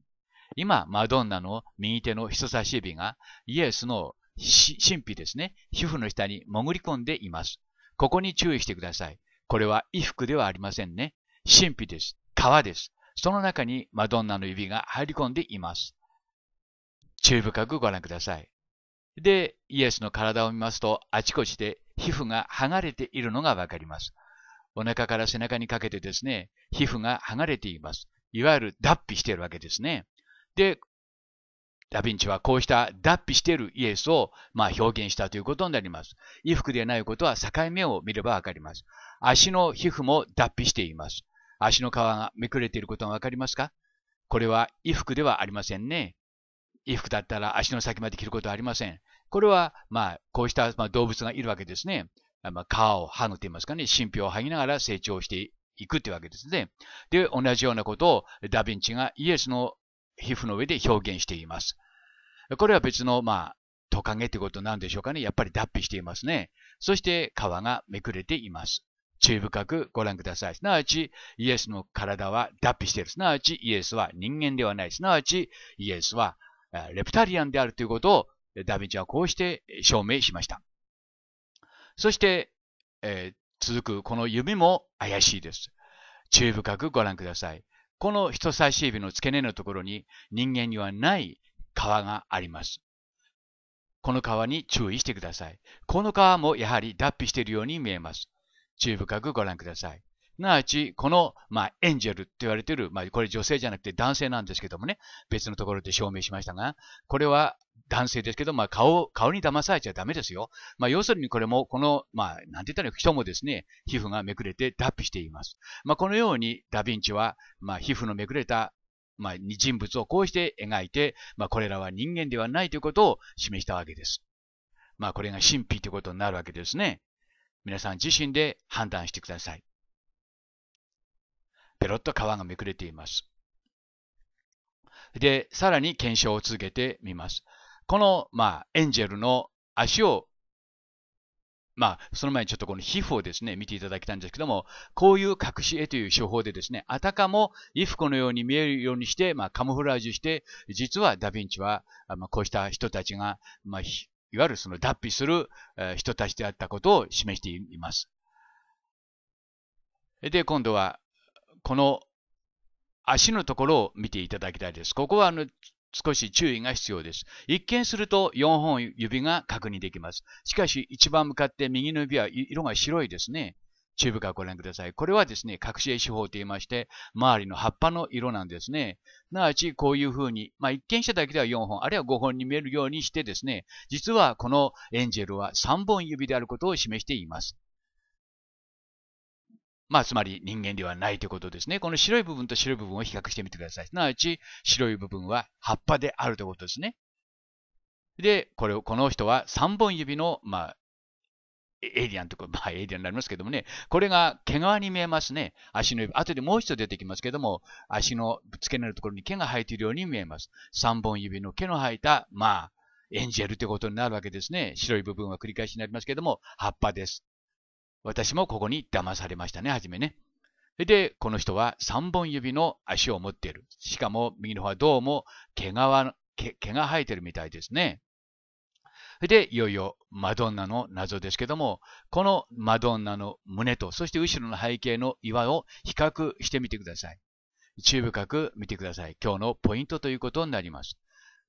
今、マドンナの右手の人差し指がイエスの神秘ですね、皮膚の下に潜り込んでいます。ここに注意してください。これは衣服ではありませんね。神秘です。皮です。その中にマドンナの指が入り込んでいます。注意深くご覧ください。で、イエスの体を見ますと、あちこちで皮膚が剥がれているのがわかります。お腹から背中にかけてですね、皮膚が剥がれています。いわゆる脱皮しているわけですね。で、ダヴィンチはこうした脱皮しているイエスを、まあ、表現したということになります。衣服でないことは境目を見ればわかります。足の皮膚も脱皮しています。足の皮がめくれていることがわかりますかこれは衣服ではありませんね。衣服だったら足の先まで着ることはありません。これは、まあ、こうした、まあ、動物がいるわけですね。まあ、皮を剥ぐと言いますかね、神秘を剥ぎながら成長していくというわけですね。で、同じようなことをダヴィンチがイエスの皮膚の上で表現しています。これは別の、まあ、トカゲということなんでしょうかね。やっぱり脱皮していますね。そして皮がめくれています。注意深くご覧ください。すなわち、イエスの体は脱皮している。すなわち、イエスは人間ではない。すなわち、イエスはレプタリアンであるということをダヴィンチはこうして証明しました。そして、えー、続くこの指も怪しいです。注意深くご覧ください。この人差し指の付け根のところに人間にはない皮があります。この皮に注意してください。この皮もやはり脱皮しているように見えます。注意深くご覧ください。すなわち、この、まあ、エンジェルって言われている、まあ、これ女性じゃなくて男性なんですけどもね、別のところで証明しましたが、これは男性ですけど、まあ、顔、顔に騙されちゃダメですよ。まあ、要するにこれも、この、まあ、なんて言ったら人もですね、皮膚がめくれて脱皮しています。まあ、このようにダヴィンチは、まあ、皮膚のめくれたまあ、人物をこうして描いて、まあ、これらは人間ではないということを示したわけです。まあ、これが神秘ということになるわけですね。皆さん自身で判断してください。ペロッと皮がめくれています。で、さらに検証を続けてみます。この、まあ、エンジェルの足を、まあ、その前にちょっとこの皮膚をですね、見ていただきたいんですけども、こういう隠し絵という手法でですね、あたかも衣服のように見えるようにして、まあ、カモフラージュして、実はダヴィンチは、まあ、こうした人たちが、まあ、いわゆるその脱皮する人たちであったことを示しています。で、今度はこの足のところを見ていただきたいです。ここはあの少し注意が必要です。一見すると4本指が確認できます。しかし一番向かって右の指は色が白いですね。ーブからご覧ください。これはですね、隠し絵手法と言いまして、周りの葉っぱの色なんですね。すなわち、こういうふうに、まあ、一見しただけでは4本、あるいは5本に見えるようにしてですね、実はこのエンジェルは3本指であることを示しています。まあ、つまり人間ではないということですね。この白い部分と白い部分を比較してみてください。すなわち、白い部分は葉っぱであるということですね。で、これを、この人は3本指の、まあ、エイリアンとか、まあ、エイリアンになりますけどもね、これが毛皮に見えますね。足の指。後でもう一度出てきますけども、足の付け根のところに毛が生えているように見えます。3本指の毛の生えた、まあ、エンジェルってことになるわけですね。白い部分は繰り返しになりますけども、葉っぱです。私もここに騙されましたね、はじめね。で、この人は3本指の足を持っている。しかも右の方はどうも毛が毛毛が生えてるみたいですね。で、いよいよマドンナの謎ですけども、このマドンナの胸と、そして後ろの背景の岩を比較してみてください。注意深く見てください。今日のポイントということになります。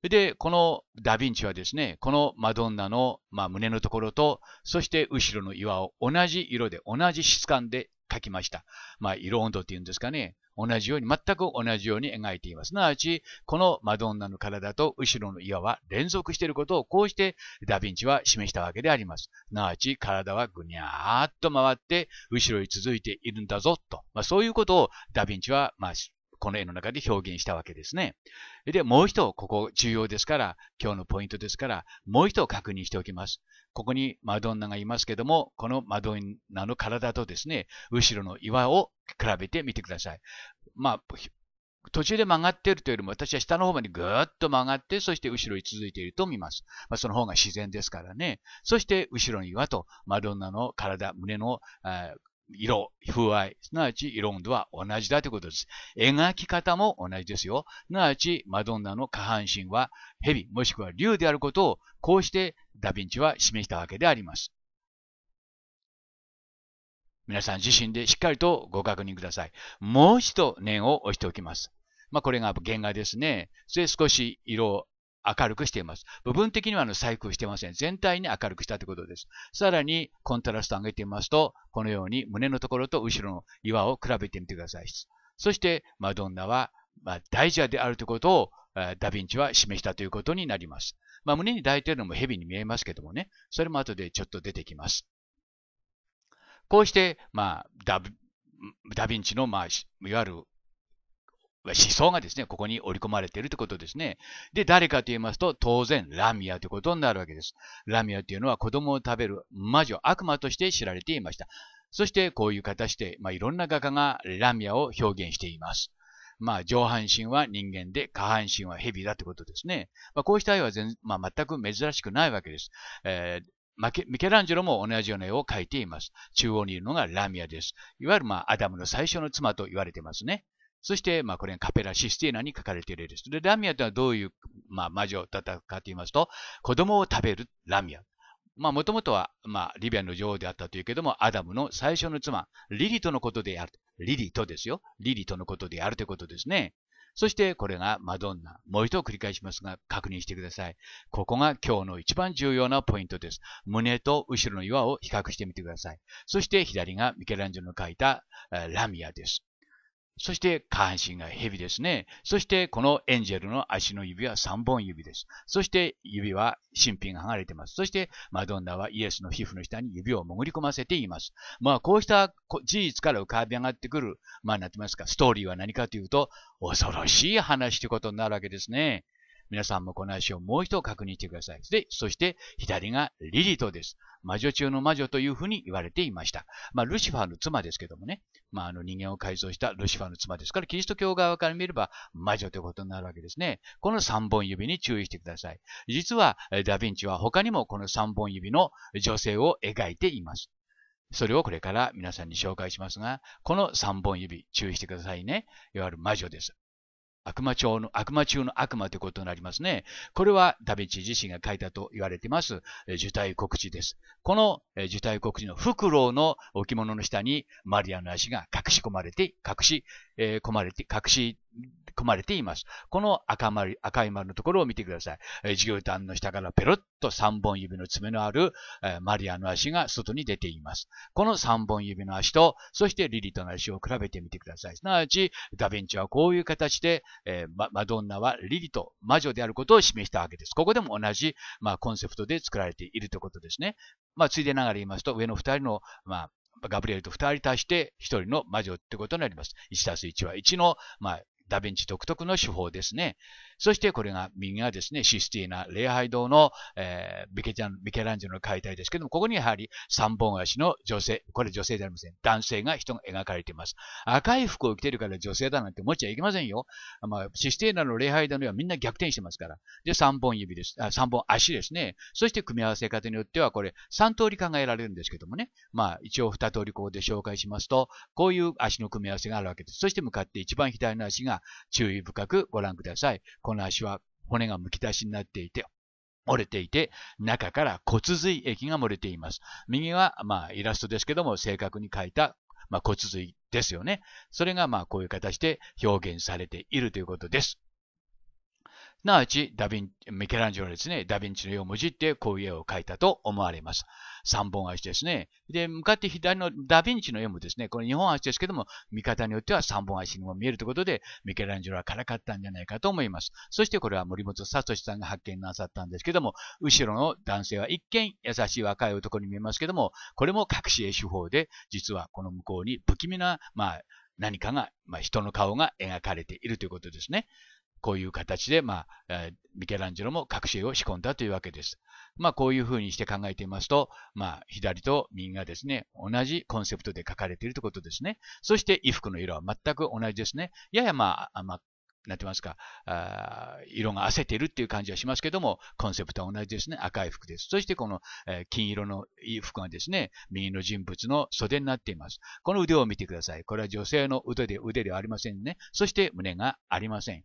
で、このダヴィンチはですね、このマドンナの、まあ、胸のところと、そして後ろの岩を同じ色で、同じ質感で描きました。まあ、色温度っていうんですかね。同じように、全く同じように描いています。すなわち、このマドンナの体と後ろの岩は連続していることを、こうしてダヴィンチは示したわけであります。すなわち、体はぐにゃーっと回って、後ろに続いているんだぞ、と。まあ、そういうことをダヴィンチは、まあ、この絵の中で表現したわけですね。で、もう一度、ここ重要ですから、今日のポイントですから、もう一度確認しておきます。ここにマドンナがいますけども、このマドンナの体とですね、後ろの岩を比べてみてください。まあ、途中で曲がっているというよりも、私は下の方までぐーっと曲がって、そして後ろに続いていると見ます。まあ、その方が自然ですからね。そして、後ろの岩と、マドンナの体、胸の、色、風合い、すなわち色温度は同じだということです。描き方も同じですよ。すなわち、マドンナの下半身は蛇、もしくは竜であることを、こうしてダヴィンチは示したわけであります。皆さん自身でしっかりとご確認ください。もう一度念を押しておきます。まあ、これが原画ですね。それ少し色を明るくしています。部分的にはあの細工してません。全体に明るくしたということです。さらに、コントラストを上げてみますと、このように胸のところと後ろの岩を比べてみてください。そして、マドンナは、ま大蛇であるということを、ダヴィンチは示したということになります。まあ、胸に抱いているのも蛇に見えますけどもね、それも後でちょっと出てきます。こうして、まあ、ダヴィンチの、まあ、いわゆる思想がですね、ここに織り込まれているということですね。で、誰かと言いますと、当然、ラミアということになるわけです。ラミアというのは子供を食べる魔女、悪魔として知られていました。そして、こういう形で、まあ、いろんな画家がラミアを表現しています。まあ、上半身は人間で、下半身は蛇だということですね。まあ、こうした絵は全,、まあ、全く珍しくないわけです。えーケミケランジェロも同じような絵を描いています。中央にいるのがラミアです。いわゆる、まあ、アダムの最初の妻と言われてますね。そして、まあ、これがカペラ・システィーナに書かれているです。で、ラミアとはどういう、まあ、魔女だったかと言いますと、子供を食べるラミア。まあ、もともとは、まあ、リビアの女王であったというけども、アダムの最初の妻、リリトのことである。リリトですよ。リリトのことであるということですね。そして、これがマドンナ。もう一度繰り返しますが、確認してください。ここが今日の一番重要なポイントです。胸と後ろの岩を比較してみてください。そして、左がミケランジェロの書いたラミアです。そして下半身が蛇ですね。そしてこのエンジェルの足の指は3本指です。そして指は新品が剥がれています。そしてマドンナはイエスの皮膚の下に指を潜り込ませています。まあこうした事実から浮かび上がってくる、まあなってますか、ストーリーは何かというと、恐ろしい話ということになるわけですね。皆さんもこの足をもう一度確認してください。で、そして左がリリトです。魔女中の魔女というふうに言われていました。まあ、ルシファーの妻ですけどもね。まあ、あの人間を改造したルシファーの妻ですから、キリスト教側から見れば魔女ということになるわけですね。この三本指に注意してください。実は、ダヴィンチは他にもこの三本指の女性を描いています。それをこれから皆さんに紹介しますが、この三本指、注意してくださいね。いわゆる魔女です。悪魔中の、悪魔中の悪魔ということになりますね。これはダヴィンチ自身が書いたと言われています、受胎告知です。この受胎告知のフクロウの置物の下にマリアの足が隠し込まれて、隠し、えー、込まれて、隠し組まれています。この赤丸、赤い丸のところを見てください。授業団の下からペロッと3本指の爪のある、マリアの足が外に出ています。この3本指の足と、そしてリリトの足を比べてみてください。すなわち、ダヴィンチはこういう形で、ママドンナはリリト、魔女であることを示したわけです。ここでも同じ、まあ、コンセプトで作られているということですね。まあ、ついでながら言いますと、上の2人の、まあ、ガブリエルと2人足して1人の魔女ってことになります。1たす1は1の、まあ、ダヴィンチ独特の手法ですね。そしてこれが、右がですね、システィーナ礼拝堂の、えー、ビケビケランジェロの解体ですけども、ここにやはり三本足の女性、これ女性じゃありません。男性が人が描かれています。赤い服を着てるから女性だなんて思っちゃいけませんよ。まあ、システィーナの礼拝堂にはみんな逆転してますから。で、三本指です。あ三本足ですね。そして組み合わせ方によっては、これ三通り考えられるんですけどもね。まあ、一応二通りここで紹介しますと、こういう足の組み合わせがあるわけです。そして向かって一番左の足が注意深くご覧ください。この足は骨がむき出しになっていて、折れていて、中から骨髄液が漏れています。右は、まあ、イラストですけども、正確に書いた、まあ、骨髄ですよね。それが、まあ、こういう形で表現されているということです。なわち、ダヴィン、ミケランジェロはですね、ダヴィンチの絵をもじってこういう絵を描いたと思われます。三本足ですね。で、向かって左のダヴィンチの絵もですね、この2本足ですけども、見方によっては3本足にも見えるということで、ミケランジェロはからかったんじゃないかと思います。そしてこれは森本聡さんが発見なさったんですけども、後ろの男性は一見優しい若い男に見えますけども、これも隠し絵手法で、実はこの向こうに不気味な、まあ、何かが、まあ、人の顔が描かれているということですね。こういう形で、まあ、ミケランジェロも隠し絵を仕込んだというわけです。まあ、こういうふうにして考えてみますと、まあ、左と右がですね、同じコンセプトで書かれているということですね。そして、衣服の色は全く同じですね。ややまあ、まあ、なんて言いますか、あ色が褪せてるっていう感じはしますけども、コンセプトは同じですね。赤い服です。そしてこの、え金色の服がですね、右の人物の袖になっています。この腕を見てください。これは女性の腕で、腕ではありませんね。そして胸がありません。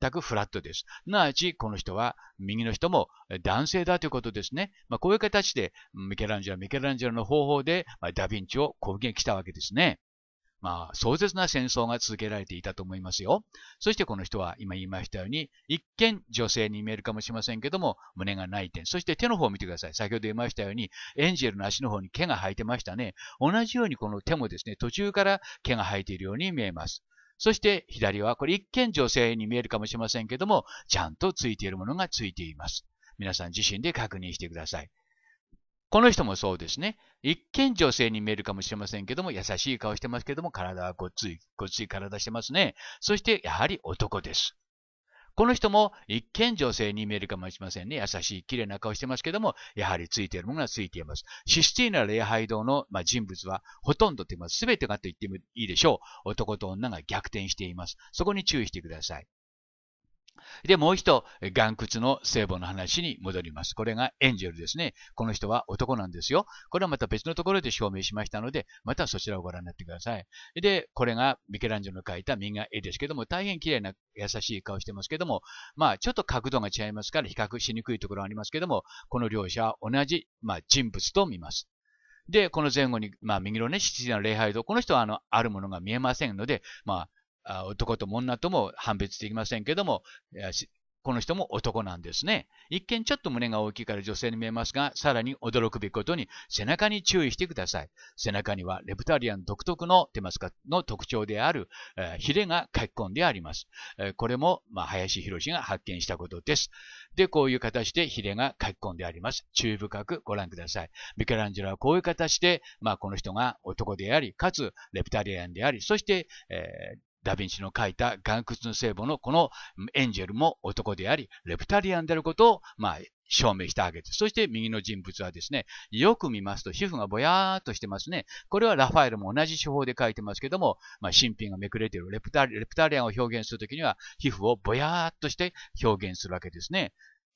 全くフラットです。すなわち、この人は、右の人も男性だということですね。まあ、こういう形で、ミケランジェロ、ミケランジェロの方法で、まあ、ダヴィンチを攻撃したわけですね。まあ、壮絶な戦争が続けられていたと思いますよ。そしてこの人は今言いましたように、一見女性に見えるかもしれませんけども、胸がない点。そして手の方を見てください。先ほど言いましたように、エンジェルの足の方に毛が生えてましたね。同じようにこの手もですね、途中から毛が生えているように見えます。そして左は、これ一見女性に見えるかもしれませんけども、ちゃんとついているものがついています。皆さん自身で確認してください。この人もそうですね。一見女性に見えるかもしれませんけども、優しい顔してますけども、体はごっつい、ごっつい体してますね。そして、やはり男です。この人も一見女性に見えるかもしれませんね。優しい、綺麗な顔してますけども、やはりついているものがついています。システィーナ礼拝堂の、まあ、人物は、ほとんどと言います。全てがと言ってもいいでしょう。男と女が逆転しています。そこに注意してください。で、もう一岩窟の聖母の話に戻ります。これがエンジェルですね。この人は男なんですよ。これはまた別のところで証明しましたので、またそちらをご覧になってください。で、これがミケランジェロの描いた右が絵ですけども、大変綺麗な優しい顔してますけども、まあ、ちょっと角度が違いますから比較しにくいところはありますけども、この両者は同じ、まあ、人物と見ます。で、この前後に、まあ、右のね、七時の礼拝堂、この人は、あの、あるものが見えませんので、まあ、男とも女とも判別できませんけども、この人も男なんですね。一見ちょっと胸が大きいから女性に見えますが、さらに驚くべきことに背中に注意してください。背中にはレプタリアン独特の、出ますか、の特徴である、えー、ヒレが書き込んであります。えー、これも、まあ、林博士が発見したことです。で、こういう形でヒレが書き込んであります。注意深くご覧ください。ミケランジェラはこういう形で、まあ、この人が男であり、かつレプタリアンであり、そして、えー、ダヴィンチの書いた岩窟の聖母のこのエンジェルも男であり、レプタリアンであることを、まあ、証明したわけです。そして右の人物はですね、よく見ますと皮膚がぼやーっとしてますね。これはラファエルも同じ手法で書いてますけども、まあ、新品がめくれているレプタレプタリアンを表現するときには、皮膚をぼやーっとして表現するわけですね。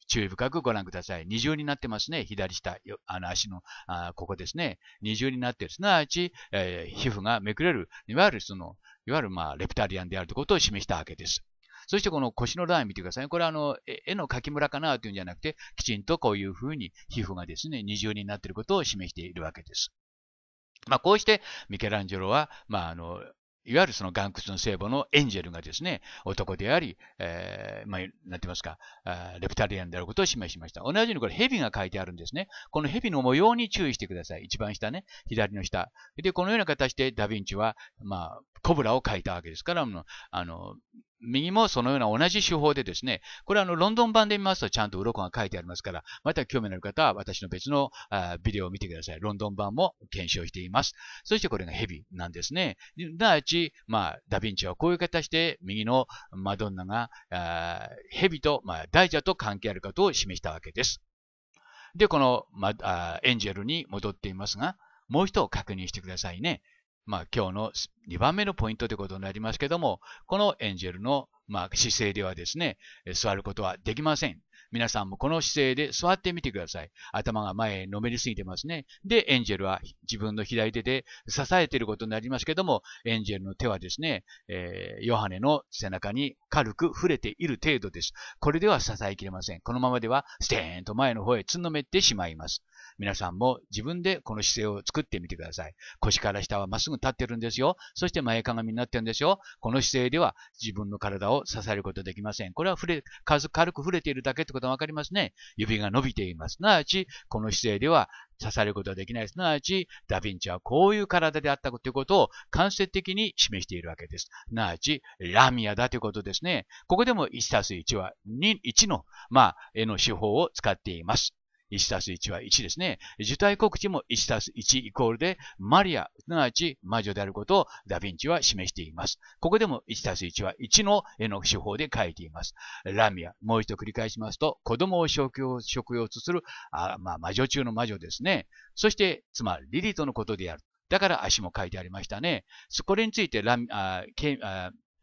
注意深くご覧ください。二重になってますね。左下、あの足のあ、ここですね。二重になってる。すなわち、えー、皮膚がめくれる。いわゆるその、いわゆるまあレプタリアンであるということを示したわけです。そしてこの腰のライン見てください。これはあの、絵の描きムラかなというんじゃなくて、きちんとこういうふうに皮膚がですね、二重になっていることを示しているわけです。まあ、こうしてミケランジェロは、まあ、あのいわゆるその岩窟の聖母のエンジェルがですね、男であり、えー、まあ、なんて言いますか、レプタリアンであることを示しました。同じようにこれ蛇が書いてあるんですね。この蛇の模様に注意してください。一番下ね、左の下。で、このような形でダヴィンチは、まあ、コブラを書いたわけですから、あの、右もそのような同じ手法でですね、これはあのロンドン版で見ますとちゃんと鱗が書いてありますから、また興味のある方は私の別のビデオを見てください。ロンドン版も検証しています。そしてこれがヘビなんですね。第一、まあ、ダヴィンチはこういう形で右のマドンナがヘビと、まあ、大蛇と関係あることを示したわけです。で、この、まエンジェルに戻っていますが、もう一度確認してくださいね。まあ、今日の2番目のポイントということになりますけども、このエンジェルの、まあ、姿勢ではですね、座ることはできません。皆さんもこの姿勢で座ってみてください。頭が前へのめりすぎてますね。で、エンジェルは自分の左手で支えていることになりますけども、エンジェルの手はですね、えー、ヨハネの背中に軽く触れている程度です。これでは支えきれません。このままでは、ステーンと前の方へつんのめってしまいます。皆さんも自分でこの姿勢を作ってみてください。腰から下はまっすぐ立ってるんですよ。そして前かがみになってるんですよ。この姿勢では自分の体を支えることできません。これは触れ、軽く触れているだけってことがわかりますね。指が伸びています。すなわち、この姿勢では刺されることはできない。すなわち、ダヴィンチはこういう体であったということを間接的に示しているわけです。すなわち、ラミアだということですね。ここでも1たす1は2、1の、まあ、絵の手法を使っています。1たす1は1ですね。受胎告知も1たす1イコールで、マリア、すなわち魔女であることをダヴィンチは示しています。ここでも1たす1は1の絵の手法で書いています。ラミア、もう一度繰り返しますと、子供を食用食用とするあ、まあ、魔女中の魔女ですね。そして、妻、リリトのことである。だから足も書いてありましたね。これについてラミあ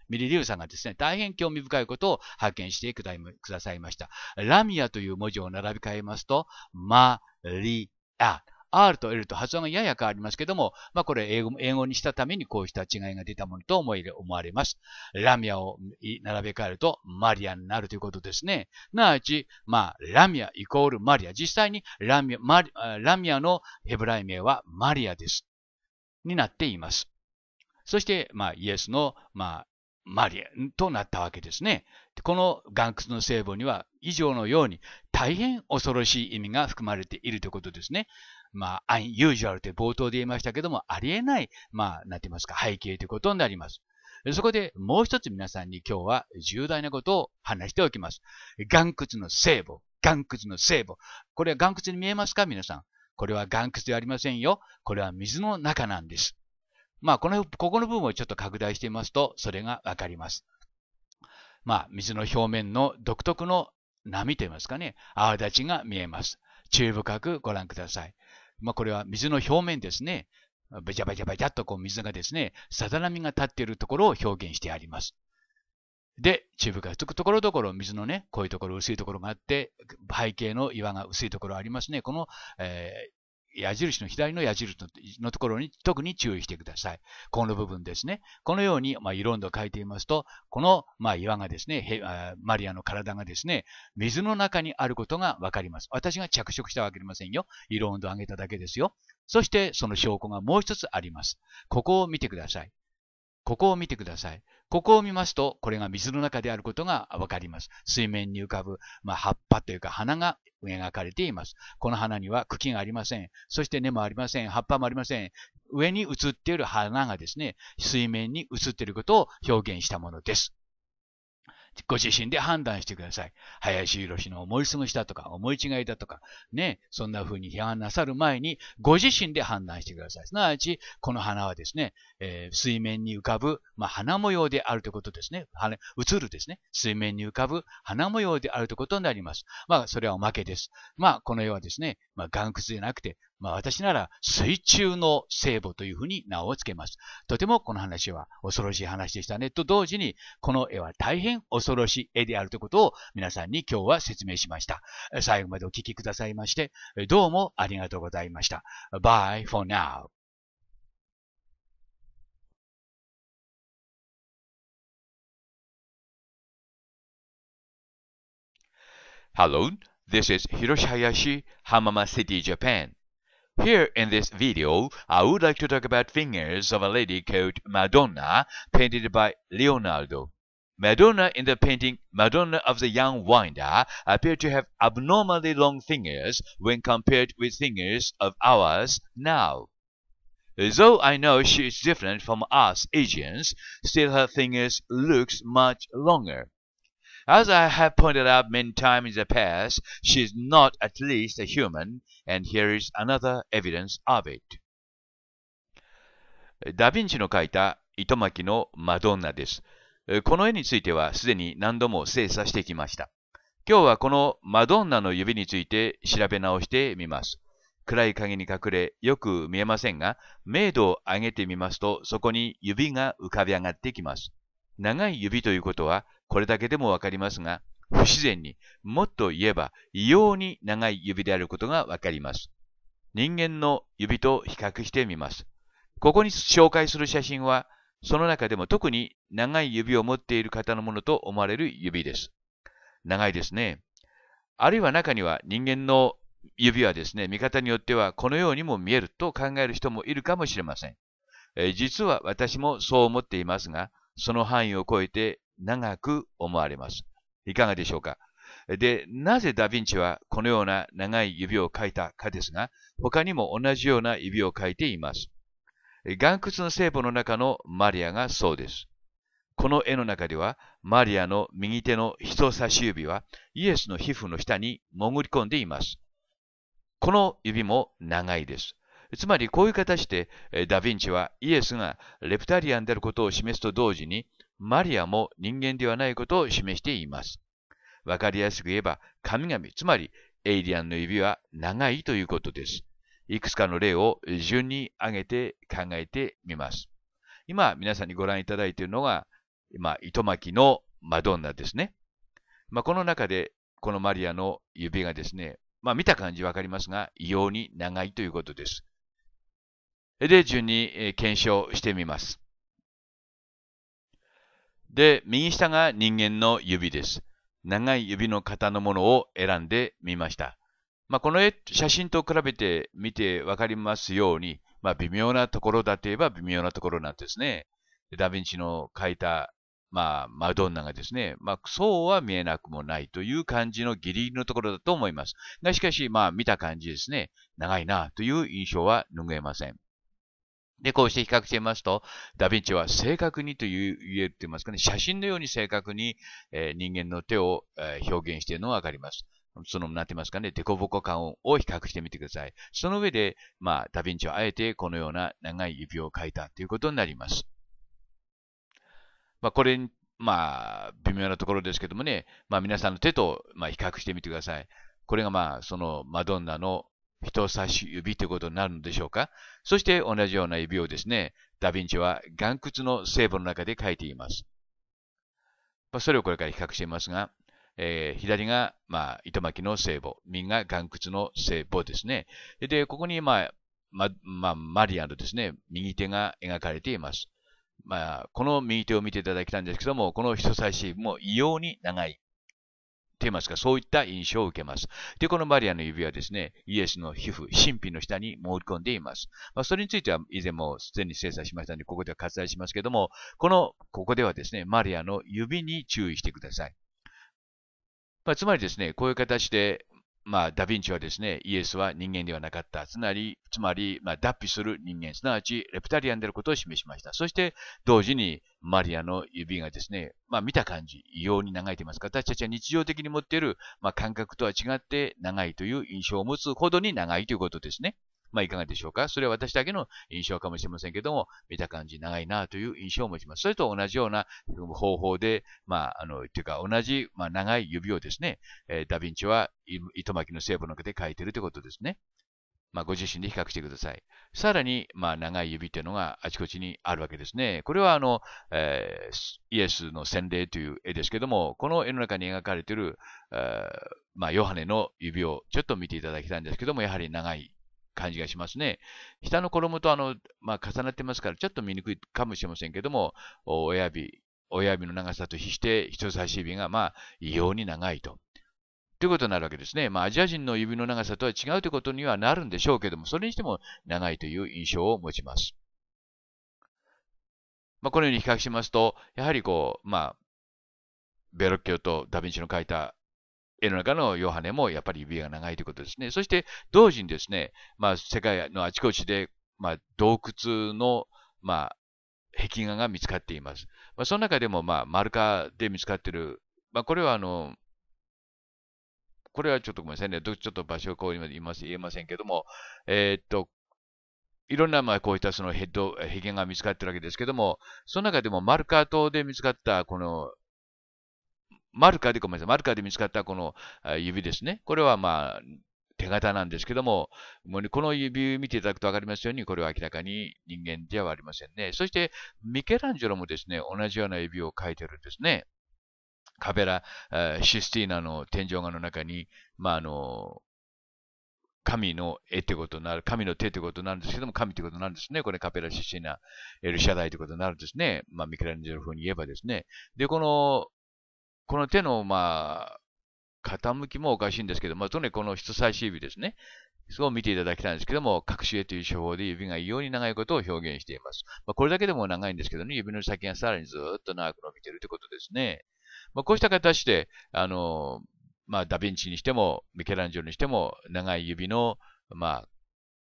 ミリリュウさんがですね、大変興味深いことを発見してくださいました。ラミアという文字を並び替えますと、マリア。R と L と発音がやや変わりますけども、まあこれ英語英語にしたためにこうした違いが出たものと思い思われます。ラミアを並べ替えるとマリアになるということですね。なあち、まあラミアイコールマリア。実際にラミアマリラミアのヘブライ名はマリアです。になっています。そして、まあ、イエスの、まあ、マリアとなったわけですね。この岩窟の聖母には以上のように大変恐ろしい意味が含まれているということですね。まあ、アンユージュアルって冒頭で言いましたけども、ありえない、まあ、なんて言いますか、背景ということになります。そこでもう一つ皆さんに今日は重大なことを話しておきます。岩窟の聖母、岩窟の聖母。これは岩窟に見えますか皆さん。これは岩窟ではありませんよ。これは水の中なんです。まあ、この、ここの部分をちょっと拡大してみますと、それがわかります。まあ、水の表面の独特の波といいますかね、泡立ちが見えます。注意深くご覧ください。まあ、これは水の表面ですね。ベちゃベちゃベちゃっとこう水がですね、さざ波が立っているところを表現してあります。で、中ューがつくところどころ、水のね、こういうところ、薄いところがあって、背景の岩が薄いところありますね。この、え矢印の左の矢印のところに特に注意してください。この部分ですね。このように、まあ、色温度を書いていますと、この、まあ、岩がですね、マリアの体がですね、水の中にあることがわかります。私が着色したわけありませんよ。色温度を上げただけですよ。そして、その証拠がもう一つあります。ここを見てください。ここを見てください。ここを見ますと、これが水の中であることがわかります。水面に浮かぶ、まあ、葉っぱというか花が描かれています。この花には茎がありません。そして根もありません。葉っぱもありません。上に映っている花がですね、水面に映っていることを表現したものです。ご自身で判断してください。林博の思い過ごしだとか、思い違いだとか、ね、そんな風に批判なさる前に、ご自身で判断してください。すなわち、この花はですね、えー、水面に浮かぶ、まあ、花模様であるということですね。映るですね。水面に浮かぶ花模様であるということになります。まあ、それはおまけです。まあ、この絵はですね、まあ、岩窟ゃなくて、まあ私なら水中の聖母というふうに名を付けます。とてもこの話は恐ろしい話でしたね。と同時に、この絵は大変恐ろしい絵であるということを皆さんに今日は説明しました。最後までお聞きくださいまして、どうもありがとうございました。Bye for now. Hello, this is Hiroshi Hayashi, Hamama City, Japan. Here in this video, I would like to talk about fingers of a lady called Madonna, painted by Leonardo. Madonna in the painting Madonna of the Young Winder appeared to have abnormally long fingers when compared with fingers of ours now. Though I know she is different from us Asians, still her fingers looks much longer. As I have pointed out many times in the past, she is not at least a human, and here is another evidence of it. ダヴィンチの書いた糸巻のマドンナです。この絵についてはすでに何度も精査してきました。今日はこのマドンナの指について調べ直してみます。暗い影に隠れよく見えませんが、明度を上げてみますとそこに指が浮かび上がってきます。長い指ということはこれだけでもわかりますが、不自然に、もっと言えば異様に長い指であることがわかります。人間の指と比較してみます。ここに紹介する写真は、その中でも特に長い指を持っている方のものと思われる指です。長いですね。あるいは中には人間の指はですね、見方によってはこのようにも見えると考える人もいるかもしれません。え実は私もそう思っていますが、その範囲を超えて長く思われます。いかがでしょうかで、なぜダヴィンチはこのような長い指を描いたかですが、他にも同じような指を描いています。岩窟の聖母の中のマリアがそうです。この絵の中では、マリアの右手の人差し指はイエスの皮膚の下に潜り込んでいます。この指も長いです。つまりこういう形でダヴィンチはイエスがレプタリアンであることを示すと同時にマリアも人間ではないことを示しています。わかりやすく言えば、神々、つまりエイリアンの指は長いということです。いくつかの例を順に挙げて考えてみます。今、皆さんにご覧いただいているのが、今、糸巻きのマドンナですね。まあ、この中で、このマリアの指がですね、まあ、見た感じわかりますが、異様に長いということです。で、順に検証してみます。で、右下が人間の指です。長い指の型のものを選んでみました。まあ、この写真と比べてみてわかりますように、まあ、微妙なところだといえば微妙なところなんですね。ダヴィンチの描いた、まあ、マドンナがですね、まあ、そうは見えなくもないという感じのギリギリのところだと思います。が、しかし、まあ、見た感じですね、長いなという印象は拭えません。で、こうして比較してみますと、ダヴィンチは正確にという言えると言いますかね、写真のように正確に、えー、人間の手を、えー、表現しているのがわかります。その、なって言いますかね、デコボコ感を比較してみてください。その上で、まあ、ダヴィンチはあえてこのような長い指を描いたということになります。まあ、これまあ、微妙なところですけどもね、まあ、皆さんの手と、まあ、比較してみてください。これがまあ、そのマドンナの人差し指ということになるのでしょうかそして同じような指をですね、ダヴィンチは岩窟の聖母の中で書いています。まあ、それをこれから比較していますが、えー、左が、まあ、糸巻きの聖母、右が岩窟の聖母ですね。で、ここに、まあ、ま、まあ、マリアのですね、右手が描かれています。まあ、この右手を見ていただきたいんですけども、この人差し指も異様に長い。と言いますか、そういった印象を受けます。で、このマリアの指はですね、イエスの皮膚、神秘の下に潜り込んでいます。まあ、それについては以前も既に精査しましたので、ここでは割愛しますけども、この、ここではですね、マリアの指に注意してください。まあ、つまりですね、こういう形で、まあ、ダヴィンチはですね、イエスは人間ではなかった。つまり、つまり、まあ、脱皮する人間、すなわち、レプタリアンであることを示しました。そして、同時に、マリアの指がですね、まあ、見た感じ、異様に長いていますか私たちは日常的に持っている、まあ、感覚とは違って長いという印象を持つほどに長いということですね。まあ、いかがでしょうかそれは私だけの印象かもしれませんけども、見た感じ長いなという印象を持ちます。それと同じような方法で、まあ、あの、というか同じ、まあ、長い指をですね、えー、ダヴィンチは糸巻きの聖母の中で書いてるということですね。まあ、ご自身で比較してください。さらに、まあ、長い指というのがあちこちにあるわけですね。これはあの、えー、イエスの洗礼という絵ですけども、この絵の中に描かれている、えーまあ、ヨハネの指をちょっと見ていただきたいんですけども、やはり長い感じがしますね。下の衣とあの、まあ、重なってますから、ちょっと見にくいかもしれませんけども、親指、親指の長さと比して人差し指が、まあ、異様に長いと。ということになるわけですね。まあ、アジア人の指の長さとは違うということにはなるんでしょうけども、それにしても長いという印象を持ちます。まあ、このように比較しますと、やはりこう、まあ、ベロッキョとダヴィンチの書いた絵の中のヨハネもやっぱり指が長いということですね。そして同時にですね、まあ、世界のあちこちで、まあ、洞窟の、まあ、壁画が見つかっています。まあ、その中でも、まあ、丸化で見つかっている、まあ、これはあの、これはちょっとごめんなさいね、ちょっと場所をこう言います言えませんけども、えー、っと、いろんなまあこういったそのヘッド、壁画が見つかっているわけですけども、その中でもマルカー島で見つかったこのマルカで、ごめんなさい、マルカで見つかったこの指ですね。これはまあ、手形なんですけども、この指を見ていただくと分かりますように、これは明らかに人間ではありませんね。そして、ミケランジェロもですね、同じような指を描いてるんですね。カベラ、システィーナの天井画の中に、まあ、あの、神の絵ってことになる、神の手ってことになるんですけども、神ってことなんですね。これカペラシィーナ、エルシャダイってことになるんですね。まあ、ミケランジェロ風に言えばですね。で、このこの手の、まあ、傾きもおかしいんですけど、まあ、にこの人差し指ですね。そう見ていただきたいんですけども、隠し絵という手法で指が異様に長いことを表現しています。まあ、これだけでも長いんですけどね、指の先がさらにずっと長く伸びているということですね。まあ、こうした形で、あの、まあ、ダヴィンチにしても、ミケランジョにしても、長い指の、まあ、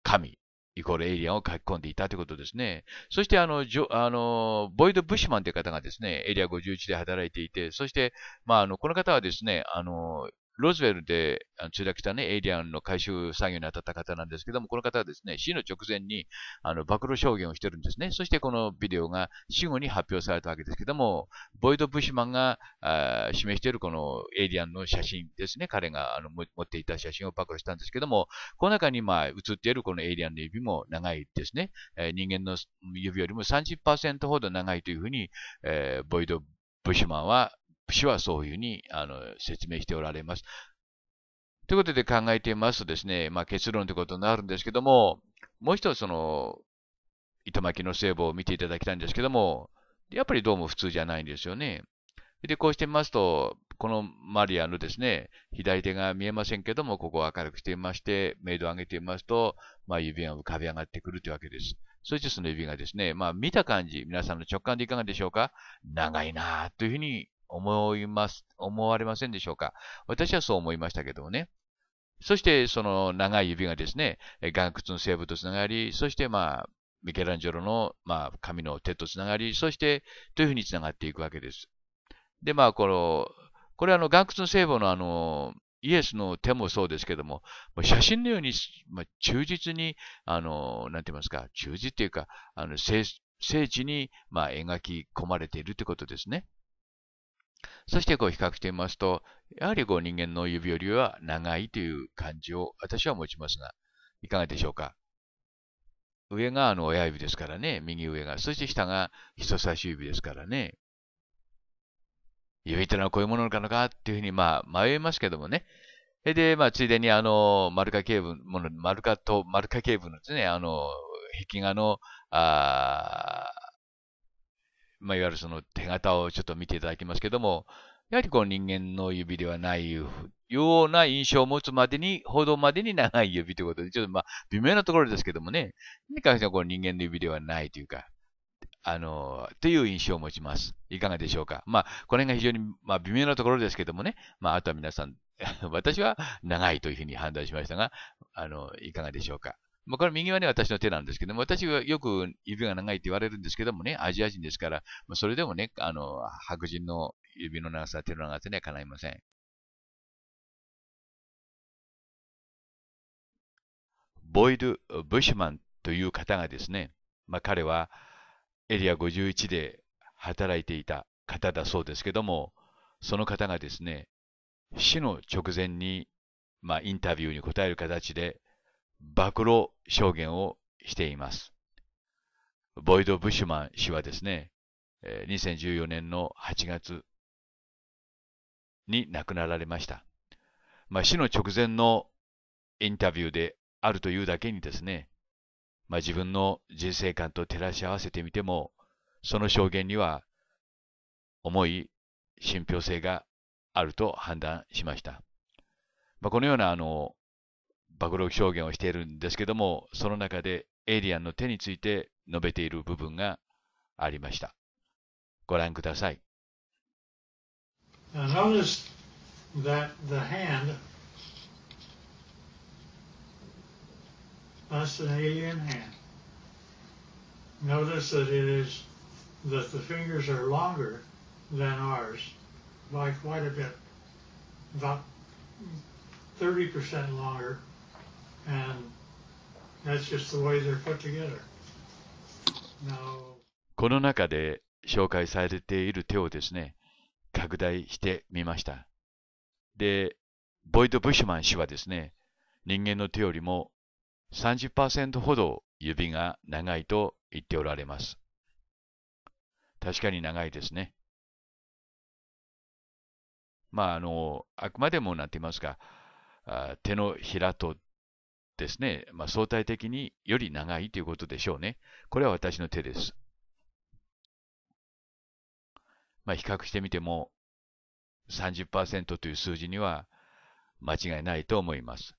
神イコールエイリアンを書き込んでいたということですね。そして、あの、ジョあのボイド・ブッシュマンという方がですね、エリア51で働いていて、そして、まあ、あの、この方はですね、あの、ロズウェルで墜落したね、エイリアンの回収作業に当たった方なんですけども、この方はですね、死の直前に、あの、暴露証言をしてるんですね。そしてこのビデオが死後に発表されたわけですけども、ボイド・ブシマンが、あ示しているこのエイリアンの写真ですね、彼があの持っていた写真を暴露したんですけども、この中に、まあ、写っているこのエイリアンの指も長いですね。えー、人間の指よりも30%ほど長いというふうに、えー、ボイド・ブシマンは氏はそういうふうにあの説明しておられます。ということで考えてみますとですね、まあ、結論ということになるんですけども、もう一つその、糸巻きの聖母を見ていただきたいんですけども、やっぱりどうも普通じゃないんですよね。で、こうしてみますと、このマリアのですね、左手が見えませんけども、ここを明るくしていまして、メイドを上げてみますと、まあ、指が浮かび上がってくるというわけです。そしてその指がですね、まあ、見た感じ、皆さんの直感でいかがでしょうか長いなというふうに思います、思われませんでしょうか。私はそう思いましたけどもね。そして、その長い指がですね、岩窟の聖母とつながり、そして、まあ、ミケランジョロの、まあ、神の手とつながり、そして、というふうにつながっていくわけです。で、まあ、この、これはあの、岩窟の聖母のあの、イエスの手もそうですけども、写真のように、まあ、忠実に、あの、なんて言いますか、忠実というか、あの、聖地に、まあ、描き込まれているということですね。そしてこう比較してみますと、やはりこう人間の指よりは長いという感じを私は持ちますが、いかがでしょうか。上があの親指ですからね、右上が。そして下が人差し指ですからね。指というのはこういうものなのかっていうふうに、まあ、迷いますけどもね。で、まあ、ついでに、あの、丸化形文、もの、丸化と、丸化形文のですね、あの、壁画の、あまあ、いわゆるその手形をちょっと見ていただきますけども、やはりこの人間の指ではないような印象を持つまでに、ほどまでに長い指ということで、ちょっとまあ、微妙なところですけどもね、に関してはこの人間の指ではないというか、あの、という印象を持ちます。いかがでしょうか。まあ、この辺が非常に、まあ、微妙なところですけどもね、まあ、あとは皆さん、私は長いというふうに判断しましたが、あの、いかがでしょうか。まあ、これ右はね、私の手なんですけども、私はよく指が長いって言われるんですけどもね、アジア人ですから、まあ、それでもね、あの、白人の指の長さ、手の長さにはかないません。ボイド・ブッシュマンという方がですね、まあ、彼はエリア51で働いていた方だそうですけども、その方がですね、死の直前に、まあ、インタビューに答える形で、暴露証言をしています。ボイド・ブッシュマン氏はですね、2014年の8月に亡くなられました。まあ、死の直前のインタビューであるというだけにですね、まあ、自分の人生観と照らし合わせてみても、その証言には重い信憑性があると判断しました。まあ、このようなあの暴露表現をしているんですけどもその中でエイリアンの手について述べている部分がありましたご覧くださいこの中で紹介されている手をですね、拡大してみました。で、ボイド・ブッシュマン氏はですね、人間の手よりも30%ほど指が長いと言っておられます。確かに長いですね。まあ、あの、あくまでもなんて言いますか、あ手のひらとですね、まあ、相対的により長いということでしょうね。これは私の手です。まあ、比較してみても30%という数字には間違いないと思います。